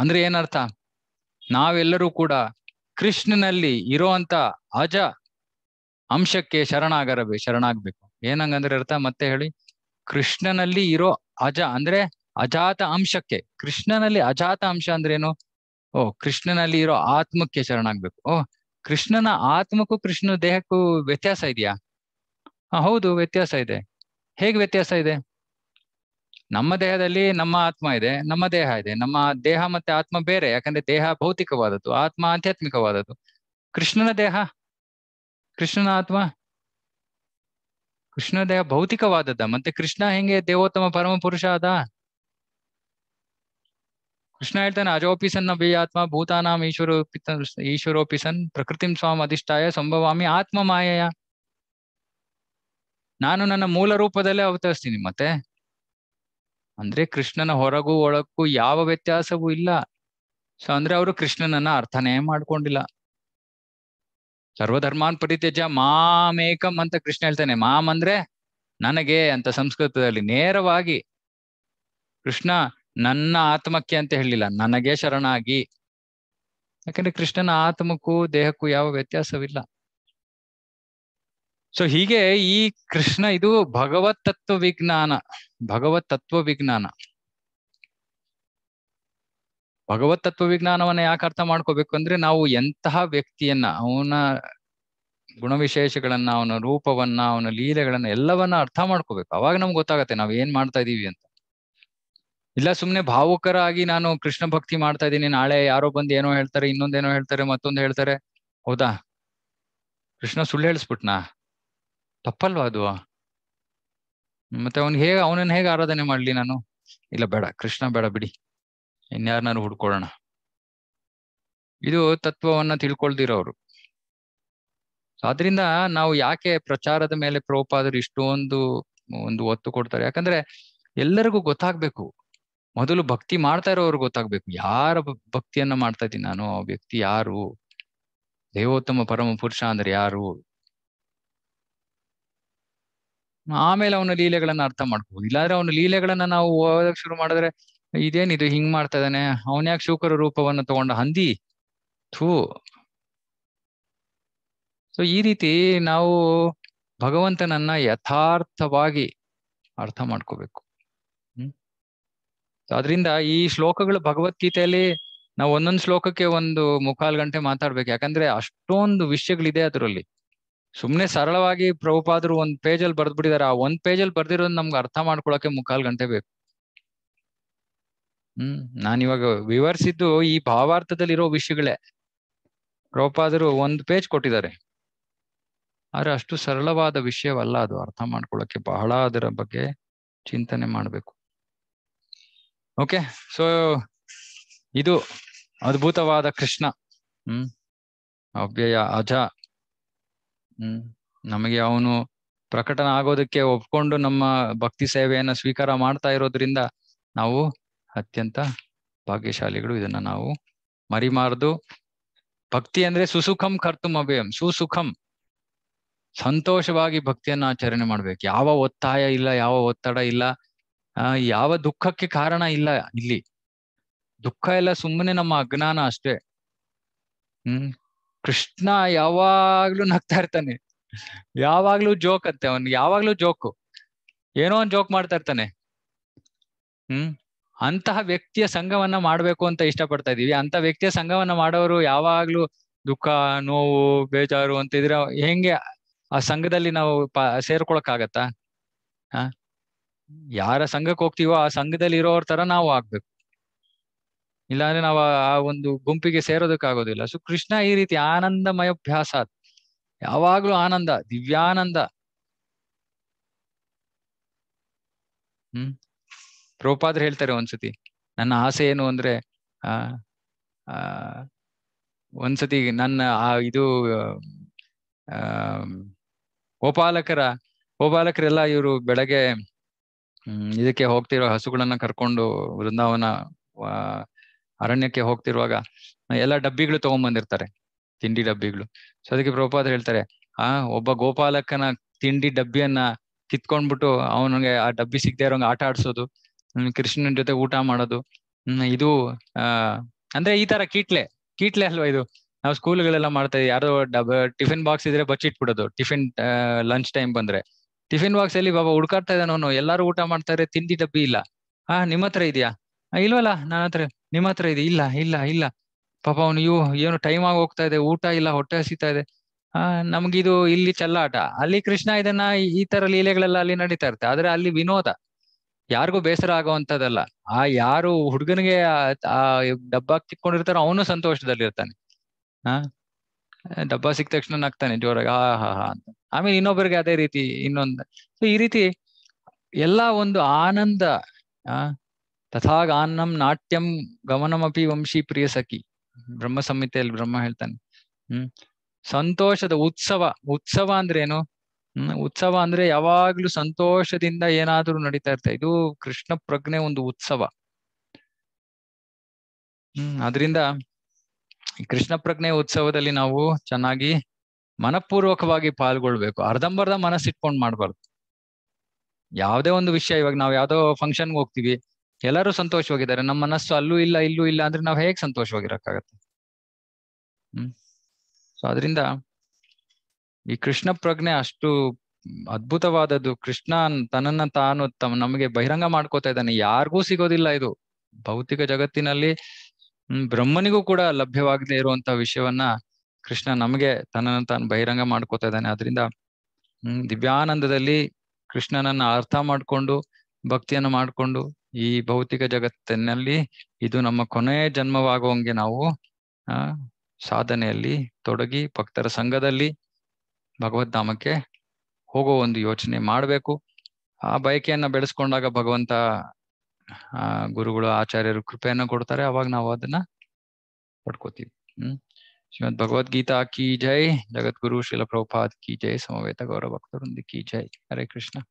ಅಂದ್ರೆ ಏನರ್ಥ ನಾವೆಲ್ಲರೂ ಕೂಡ ಕೃಷ್ಣನಲ್ಲಿ ಇರುವಂತ ಅಜ ಅಂಶಕ್ಕೆ ಶರಣಾಗರಬೇಕು ಶರಣಾಗ್ಬೇಕು ಏನಂಗಂದ್ರೆ ಅರ್ಥ ಮತ್ತೆ ಹೇಳಿ ಕೃಷ್ಣನಲ್ಲಿ ಇರೋ ಅಜ ಅಂದ್ರೆ ಅಜಾತ ಅಂಶಕ್ಕೆ ಕೃಷ್ಣನಲ್ಲಿ ಅಜಾತ ಅಂಶ ಅಂದ್ರೆ ಏನು ಓ ಕೃಷ್ಣನಲ್ಲಿ ಇರೋ ಆತ್ಮಕ್ಕೆ ಶರಣಾಗ್ಬೇಕು ಓ ಕೃಷ್ಣನ ಆತ್ಮಕ್ಕೂ ಕೃಷ್ಣ ದೇಹಕ್ಕೂ ವ್ಯತ್ಯಾಸ ಇದೆಯಾ ಹೌದು ವ್ಯತ್ಯಾಸ ಇದೆ ಹೇಗೆ ವ್ಯತ್ಯಾಸ ಇದೆ ನಮ್ಮ ದೇಹದಲ್ಲಿ ನಮ್ಮ ಆತ್ಮ ಇದೆ ನಮ್ಮ ದೇಹ ಇದೆ ನಮ್ಮ ದೇಹ ಮತ್ತೆ ಆತ್ಮ ಬೇರೆ ಯಾಕಂದ್ರೆ ದೇಹ ಭೌತಿಕವಾದದ್ದು ಆತ್ಮ ಆಧ್ಯಾತ್ಮಿಕವಾದದ್ದು ಕೃಷ್ಣನ ದೇಹ ಕೃಷ್ಣನ ಆತ್ಮ ಕೃಷ್ಣ ದೇಹ ಭೌತಿಕವಾದದ್ದ ಮತ್ತೆ ಕೃಷ್ಣ ಹೆಂಗೆ ದೇವೋತ್ತಮ ಪರಮ ಪುರುಷ ಅದ ಕೃಷ್ಣ ಹೇಳ್ತಾನೆ ಅಜೋಪಿಸನ್ ಬಿ ಆತ್ಮ ಭೂತಾನಾಂ ಈಶ್ವರೋಪಿ ಸನ್ ಪ್ರಕೃತಿ ಸ್ವಾಮಿ ಅಧಿಷ್ಠಾಯ ಸಂಭವಾಮಿ ಆತ್ಮ ಮಾಯಯ ನಾನು ನನ್ನ ಮೂಲ ರೂಪದಲ್ಲೇ ಅವತರಿಸ್ತೀನಿ ಮತ್ತೆ ಅಂದ್ರೆ ಕೃಷ್ಣನ ಹೊರಗೂ ಒಳಕ್ಕೂ ಯಾವ ವ್ಯತ್ಯಾಸವೂ ಇಲ್ಲ ಸೊ ಅಂದ್ರೆ ಅವರು ಕೃಷ್ಣನನ್ನ ಅರ್ಥನೇ ಮಾಡ್ಕೊಂಡಿಲ್ಲ ಸರ್ವಧರ್ಮಾನ್ ಪರಿತ್ಯಜ ಮಾಮೇಕಂ ಅಂತ ಕೃಷ್ಣ ಹೇಳ್ತಾನೆ ಮಾಮ್ ಅಂದ್ರೆ ನನಗೆ ಅಂತ ಸಂಸ್ಕೃತದಲ್ಲಿ ನೇರವಾಗಿ ಕೃಷ್ಣ ನನ್ನ ಆತ್ಮಕ್ಕೆ ಅಂತ ಹೇಳಿಲ್ಲ ನನಗೆ ಶರಣಾಗಿ ಯಾಕಂದ್ರೆ ಕೃಷ್ಣನ ಆತ್ಮಕ್ಕೂ ದೇಹಕ್ಕೂ ಯಾವ ವ್ಯತ್ಯಾಸವಿಲ್ಲ ಸೊ ಹೀಗೆ ಈ ಕೃಷ್ಣ ಇದು ಭಗವತ್ ತತ್ವ ವಿಜ್ಞಾನ ಭಗವತ್ ತತ್ವ ವಿಜ್ಞಾನ ಭಗವತ್ ತತ್ವ ವಿಜ್ಞಾನವನ್ನ ಯಾಕೆ ಅರ್ಥ ಮಾಡ್ಕೋಬೇಕು ಅಂದ್ರೆ ನಾವು ಎಂತಹ ವ್ಯಕ್ತಿಯನ್ನ ಅವನ ಗುಣವಿಶೇಷಗಳನ್ನ ಅವನ ರೂಪವನ್ನ ಅವನ ಲೀಲೆಗಳನ್ನ ಎಲ್ಲವನ್ನ ಅರ್ಥ ಮಾಡ್ಕೋಬೇಕು ಅವಾಗ ನಮ್ಗೆ ಗೊತ್ತಾಗತ್ತೆ ನಾವ್ ಏನ್ ಮಾಡ್ತಾ ಇದೀವಿ ಅಂತ ಇಲ್ಲ ಸುಮ್ನೆ ಭಾವುಕರಾಗಿ ನಾನು ಕೃಷ್ಣ ಭಕ್ತಿ ಮಾಡ್ತಾ ಇದ್ದೀನಿ ನಾಳೆ ಯಾರೋ ಬಂದು ಏನೋ ಹೇಳ್ತಾರೆ ಇನ್ನೊಂದೇನೋ ಹೇಳ್ತಾರೆ ಮತ್ತೊಂದು ಹೇಳ್ತಾರೆ ಹೌದಾ ಕೃಷ್ಣ ಸುಳ್ಳು ಹೇಳಿಸ್ಬಿಟ್ನಾ ತಪ್ಪಲ್ವಾ ಅದು ಮತ್ತೆ ಅವನ್ ಹೇಗೆ ಅವನನ್ನ ಹೇಗೆ ಆರಾಧನೆ ಮಾಡ್ಲಿ ನಾನು ಇಲ್ಲ ಬೇಡ ಕೃಷ್ಣ ಬೇಡ ಬಿಡಿ ಇನ್ಯಾರನ್ನಾರು ಹುಡ್ಕೊಳ್ಳೋಣ ಇದು ತತ್ವವನ್ನ ತಿಳ್ಕೊಳ್ದಿರೋರು ಆದ್ರಿಂದ ನಾವು ಯಾಕೆ ಪ್ರಚಾರದ ಮೇಲೆ ಆದ್ರೆ ಇಷ್ಟೊಂದು ಒಂದು ಒತ್ತು ಕೊಡ್ತಾರೆ ಯಾಕಂದ್ರೆ ಎಲ್ಲರಿಗೂ ಗೊತ್ತಾಗ್ಬೇಕು ಮೊದಲು ಭಕ್ತಿ ಮಾಡ್ತಾ ಇರೋರು ಗೊತ್ತಾಗ್ಬೇಕು ಯಾರ ಭಕ್ತಿಯನ್ನ ಮಾಡ್ತಾ ಇದ್ದೀನಿ ನಾನು ಆ ವ್ಯಕ್ತಿ ಯಾರು ದೇವೋತ್ತಮ ಪರಮ ಪುರುಷ ಅಂದ್ರೆ ಯಾರು ಆಮೇಲೆ ಅವನ ಲೀಲೆಗಳನ್ನ ಅರ್ಥ ಮಾಡ್ಕೋಬಹುದು ಇಲ್ಲಾಂದ್ರೆ ಅವನ ಲೀಲೆಗಳನ್ನ ನಾವು ಓದಕ್ ಶುರು ಮಾಡಿದ್ರೆ ಇದೇನಿದು ಹಿಂಗ್ ಮಾಡ್ತಾ ಇದ್ದಾನೆ ಅವನ್ಯಾಕ್ ಶೂಕರ ರೂಪವನ್ನು ತಗೊಂಡ ಹಂದಿ ಥೂ ಸೊ ಈ ರೀತಿ ನಾವು ಭಗವಂತನನ್ನ ಯಥಾರ್ಥವಾಗಿ ಅರ್ಥ ಮಾಡ್ಕೋಬೇಕು ಹ್ಮ್ ಅದರಿಂದ ಈ ಶ್ಲೋಕಗಳು ಭಗವದ್ಗೀತೆಯಲ್ಲಿ ನಾವು ಒಂದೊಂದು ಶ್ಲೋಕಕ್ಕೆ ಒಂದು ಮುಕ್ಕಾಲು ಗಂಟೆ ಮಾತಾಡ್ಬೇಕು ಯಾಕಂದ್ರೆ ಅಷ್ಟೊಂದು ವಿಷಯಗಳಿದೆ ಅದರಲ್ಲಿ ಸುಮ್ನೆ ಸರಳವಾಗಿ ಪ್ರಭುಪಾದರು ಒಂದ್ ಪೇಜಲ್ಲಿ ಬರ್ದ್ಬಿಟ್ಟಿದ್ದಾರೆ ಆ ಒಂದ್ ಪೇಜಲ್ಲಿ ಬರ್ದಿರೋದ್ ನಮ್ಗೆ ಅರ್ಥ ಮಾಡ್ಕೊಳಕ್ಕೆ ಮುಕ್ಕಾಲ್ ಗಂಟೆ ಬೇಕು ಹ್ಮ್ ನಾನಿವಾಗ ವಿವರಿಸಿದ್ದು ಈ ಭಾವಾರ್ಥದಲ್ಲಿರೋ ವಿಷಯಗಳೇ ಪ್ರಭುಪಾದರು ಒಂದ್ ಪೇಜ್ ಕೊಟ್ಟಿದ್ದಾರೆ ಆದ್ರೆ ಅಷ್ಟು ಸರಳವಾದ ವಿಷಯವಲ್ಲ ಅದು ಅರ್ಥ ಮಾಡ್ಕೊಳಕ್ಕೆ ಬಹಳ ಅದರ ಬಗ್ಗೆ ಚಿಂತನೆ ಮಾಡ್ಬೇಕು ಓಕೆ ಸೊ ಇದು ಅದ್ಭುತವಾದ ಕೃಷ್ಣ ಹ್ಮ್ ಅವ್ಯಯ ಅಜ ಹ್ಮ್ ನಮಗೆ ಅವನು ಪ್ರಕಟನ ಆಗೋದಕ್ಕೆ ಒಪ್ಕೊಂಡು ನಮ್ಮ ಭಕ್ತಿ ಸೇವೆಯನ್ನ ಸ್ವೀಕಾರ ಮಾಡ್ತಾ ಇರೋದ್ರಿಂದ ನಾವು ಅತ್ಯಂತ ಭಾಗ್ಯಶಾಲಿಗಳು ಇದನ್ನ ನಾವು ಮರಿಮಾರ್ದು ಭಕ್ತಿ ಅಂದ್ರೆ ಸುಸುಖಂ ಕರ್ತು ಮಭಯಂ ಸುಸುಖಂ ಸಂತೋಷವಾಗಿ ಭಕ್ತಿಯನ್ನ ಆಚರಣೆ ಮಾಡ್ಬೇಕು ಯಾವ ಒತ್ತಾಯ ಇಲ್ಲ ಯಾವ ಒತ್ತಡ ಇಲ್ಲ ಯಾವ ದುಃಖಕ್ಕೆ ಕಾರಣ ಇಲ್ಲ ಇಲ್ಲಿ ದುಃಖ ಎಲ್ಲ ಸುಮ್ಮನೆ ನಮ್ಮ ಅಜ್ಞಾನ ಅಷ್ಟೇ ಹ್ಮ್ ಕೃಷ್ಣ ಯಾವಾಗ್ಲೂ ನಗ್ತಾ ಇರ್ತಾನೆ ಯಾವಾಗ್ಲೂ ಜೋಕ್ ಅಂತೆ ಅವನ್ ಯಾವಾಗ್ಲೂ ಜೋಕು ಏನೋ ಒಂದ್ ಜೋಕ್ ಮಾಡ್ತಾ ಇರ್ತಾನೆ ಹ್ಮ್ ಅಂತಹ ವ್ಯಕ್ತಿಯ ಸಂಘವನ್ನ ಮಾಡ್ಬೇಕು ಅಂತ ಇಷ್ಟ ಪಡ್ತಾ ಇದೀವಿ ಅಂತ ವ್ಯಕ್ತಿಯ ಸಂಘವನ್ನ ಮಾಡೋರು ಯಾವಾಗ್ಲೂ ದುಃಖ ನೋವು ಬೇಜಾರು ಅಂತ ಇದ್ರೆ ಹೆಂಗೆ ಆ ಸಂಘದಲ್ಲಿ ನಾವು ಸೇರ್ಕೊಳಕ್ ಆಗತ್ತ ಯಾರ ಸಂಘಕ್ಕೆ ಹೋಗ್ತೀವೋ ಆ ಸಂಘದಲ್ಲಿ ಇರೋರ್ ತರ ನಾವು ಆಗ್ಬೇಕು ಇಲ್ಲಾಂದ್ರೆ ನಾವು ಆ ಒಂದು ಗುಂಪಿಗೆ ಸೇರೋದಕ್ಕಾಗೋದಿಲ್ಲ ಸೊ ಕೃಷ್ಣ ಈ ರೀತಿ ಆನಂದಮಯಭ್ಯಾಸ ಯಾವಾಗ್ಲೂ ಆನಂದ ದಿವ್ಯಾನಂದ ಹ್ಮ್ ಪ್ರೋಪಾದ್ರೆ ಹೇಳ್ತಾರೆ ಒಂದ್ಸತಿ ನನ್ನ ಆಸೆ ಏನು ಅಂದ್ರೆ ಆ ಒಂದ್ಸತಿ ನನ್ನ ಆ ಇದು ಆ ಗೋಪಾಲಕರ ಗೋಪಾಲಕರೆಲ್ಲ ಇವರು ಬೆಳಗ್ಗೆ ಇದಕ್ಕೆ ಹೋಗ್ತಿರೋ ಹಸುಗಳನ್ನ ಕರ್ಕೊಂಡು ವೃಂದಾವನ ಅರಣ್ಯಕ್ಕೆ ಹೋಗ್ತಿರುವಾಗ ಎಲ್ಲ ಡಬ್ಬಿಗಳು ತಗೊಂಡ್ಬಂದಿರ್ತಾರೆ ತಿಂಡಿ ಡಬ್ಬಿಗಳು ಸೊ ಅದಕ್ಕೆ ಪ್ರಭುಪಾದರು ಹೇಳ್ತಾರೆ ಆ ಒಬ್ಬ ಗೋಪಾಲಕನ ತಿಂಡಿ ಡಬ್ಬಿಯನ್ನ ಕಿತ್ಕೊಂಡ್ಬಿಟ್ಟು ಅವನಿಗೆ ಆ ಡಬ್ಬಿ ಸಿಗದೆ ಇರೋಂಗ ಆಟ ಆಡ್ಸೋದು ಕೃಷ್ಣನ ಜೊತೆ ಊಟ ಮಾಡೋದು ಇದು ಆ ಅಂದ್ರೆ ಈ ತರ ಕೀಟ್ಲೆ ಕೀಟ್ಲೆ ಅಲ್ವಾ ಇದು ನಾವು ಸ್ಕೂಲ್ಗಳೆಲ್ಲ ಮಾಡ್ತಾ ಇದ್ದೀವಿ ಯಾರೋ ಡಬ್ ಟಿಫಿನ್ ಬಾಕ್ಸ್ ಇದ್ರೆ ಬಚ್ಚಿಟ್ಬಿಡೋದು ಟಿಫಿನ್ ಲಂಚ್ ಟೈಮ್ ಬಂದ್ರೆ ಟಿಫಿನ್ ಬಾಕ್ಸ್ ಅಲ್ಲಿ ಬಾಬಾ ಹುಡ್ಕಾಡ್ತಾ ಇದ್ದಾನವನು ಎಲ್ಲಾರು ಊಟ ಮಾಡ್ತಾರೆ ತಿಂಡಿ ಡಬ್ಬಿ ಇಲ್ಲ ಆ ನಿಮ್ಮ ಹತ್ರ ಇದೆಯಾ ಇಲ್ವಲ್ಲ ನಾನ್ ಹತ್ರ ನಿಮ್ಮ ಹತ್ರ ಇದೆ ಇಲ್ಲ ಇಲ್ಲ ಇಲ್ಲ ಪಾಪ ಅವನು ಇವು ಏನು ಟೈಮ್ ಆಗಿ ಹೋಗ್ತಾ ಇದೆ ಊಟ ಇಲ್ಲ ಹೊಟ್ಟೆ ಹಸಿತಾ ಇದೆ ಆ ನಮ್ಗಿದು ಇಲ್ಲಿ ಚಲ್ಲಾಟ ಅಲ್ಲಿ ಕೃಷ್ಣ ಇದನ್ನ ಈ ತರ ಲೀಲೆಗಳೆಲ್ಲ ಅಲ್ಲಿ ನಡೀತಾ ಇರುತ್ತೆ ಆದ್ರೆ ಅಲ್ಲಿ ವಿನೋದ ಯಾರಿಗೂ ಬೇಸರ ಆಗುವಂತದಲ್ಲ ಆ ಯಾರು ಹುಡುಗನಿಗೆ ಆ ಡಬ್ಬ ತಿಕ್ಕೊಂಡಿರ್ತಾರೋ ಅವನು ಇರ್ತಾನೆ ಹಾ ಡಬ್ಬ ಸಿಕ್ಕ ತಕ್ಷಣ ನಗ್ತಾನೆ ಜೋರಾಗಿ ಆ ಹಾ ಹಾ ಅಂತ ಆಮೇಲೆ ಇನ್ನೊಬ್ಬರಿಗೆ ಅದೇ ರೀತಿ ಇನ್ನೊಂದು ಈ ರೀತಿ ಎಲ್ಲಾ ಒಂದು ಆನಂದ ಆ ತಥಾ ಗಾನಂ ನಾಟ್ಯಂ ಗಮನಮಿ ವಂಶಿ ಪ್ರಿಯ ಸಖಿ ಬ್ರಹ್ಮ ಸಂಹಿತೆಯಲ್ಲಿ ಬ್ರಹ್ಮ ಹೇಳ್ತಾನೆ ಹ್ಮ್ ಸಂತೋಷದ ಉತ್ಸವ ಉತ್ಸವ ಅಂದ್ರೆ ಏನು ಉತ್ಸವ ಅಂದ್ರೆ ಯಾವಾಗ್ಲೂ ಸಂತೋಷದಿಂದ ಏನಾದ್ರೂ ನಡೀತಾ ಇರ್ತಾ ಇದು ಕೃಷ್ಣ ಪ್ರಜ್ಞೆ ಒಂದು ಉತ್ಸವ ಹ್ಮ್ ಅದರಿಂದ ಕೃಷ್ಣ ಪ್ರಜ್ಞೆ ಉತ್ಸವದಲ್ಲಿ ನಾವು ಚೆನ್ನಾಗಿ ಮನಪೂರ್ವಕವಾಗಿ ಪಾಲ್ಗೊಳ್ಬೇಕು ಅರ್ಧಂಬರ್ಧ ಮನಸ್ಸಿಟ್ಕೊಂಡು ಮಾಡ್ಬಾರ್ದು ಯಾವುದೇ ಒಂದು ವಿಷಯ ಇವಾಗ ನಾವು ಯಾವ್ದೋ ಫಂಕ್ಷನ್ಗೆ ಹೋಗ್ತೀವಿ ಎಲ್ಲರೂ ಸಂತೋಷವಾಗಿದ್ದಾರೆ ನಮ್ಮ ಮನಸ್ಸು ಅಲ್ಲೂ ಇಲ್ಲ ಇಲ್ಲೂ ಇಲ್ಲ ಅಂದ್ರೆ ನಾವು ಹೇಗೆ ಸಂತೋಷವಾಗಿರಕ್ಕಾಗತ್ತೆ ಹ್ಮ್ ಸೊ ಅದರಿಂದ ಈ ಕೃಷ್ಣ ಪ್ರಜ್ಞೆ ಅಷ್ಟು ಅದ್ಭುತವಾದದ್ದು ಕೃಷ್ಣ ತನ್ನನ್ನ ತಾನು ತಮ್ಮ ನಮಗೆ ಬಹಿರಂಗ ಮಾಡ್ಕೋತಾ ಇದ್ದಾನೆ ಯಾರಿಗೂ ಸಿಗೋದಿಲ್ಲ ಇದು ಭೌತಿಕ ಜಗತ್ತಿನಲ್ಲಿ ಬ್ರಹ್ಮನಿಗೂ ಕೂಡ ಲಭ್ಯವಾಗದೆ ಇರುವಂತಹ ವಿಷಯವನ್ನ ಕೃಷ್ಣ ನಮಗೆ ತನ್ನನ್ನು ತಾನು ಬಹಿರಂಗ ಮಾಡ್ಕೋತಾ ಇದ್ದಾನೆ ಅದರಿಂದ ಹ್ಮ್ ದಿವ್ಯಾನಂದದಲ್ಲಿ ಕೃಷ್ಣನನ್ನ ಅರ್ಥ ಮಾಡ್ಕೊಂಡು ಭಕ್ತಿಯನ್ನು ಮಾಡ್ಕೊಂಡು ಈ ಭೌತಿಕ ಜಗತ್ತಿನಲ್ಲಿ ಇದು ನಮ್ಮ ಕೊನೆಯ ಜನ್ಮವಾಗುವಂಗೆ ನಾವು ಆ ಸಾಧನೆಯಲ್ಲಿ ತೊಡಗಿ ಭಕ್ತರ ಸಂಘದಲ್ಲಿ ಭಗವದ್ಧಾಮಕ್ಕೆ ಹೋಗೋ ಒಂದು ಯೋಚನೆ ಮಾಡಬೇಕು ಆ ಬಯಕೆಯನ್ನ ಬೆಳೆಸ್ಕೊಂಡಾಗ ಭಗವಂತ ಆ ಗುರುಗಳು ಆಚಾರ್ಯರು ಕೃಪೆಯನ್ನು ಕೊಡ್ತಾರೆ ಅವಾಗ ನಾವು ಅದನ್ನ ಪಡ್ಕೋತೀವಿ ಹ್ಮ್ ಶ್ರೀಮದ್ ಭಗವದ್ಗೀತಾ ಕಿ ಜೈ ಜಗದ್ಗುರು ಶಿಲ ಪ್ರಭುಪಾದ್ ಕಿ ಜೈ ಸಮವೇತ ಗೌರವ ಭಕ್ತರೊಂದಿ ಕಿ ಜೈ ಹರೇ ಕೃಷ್ಣ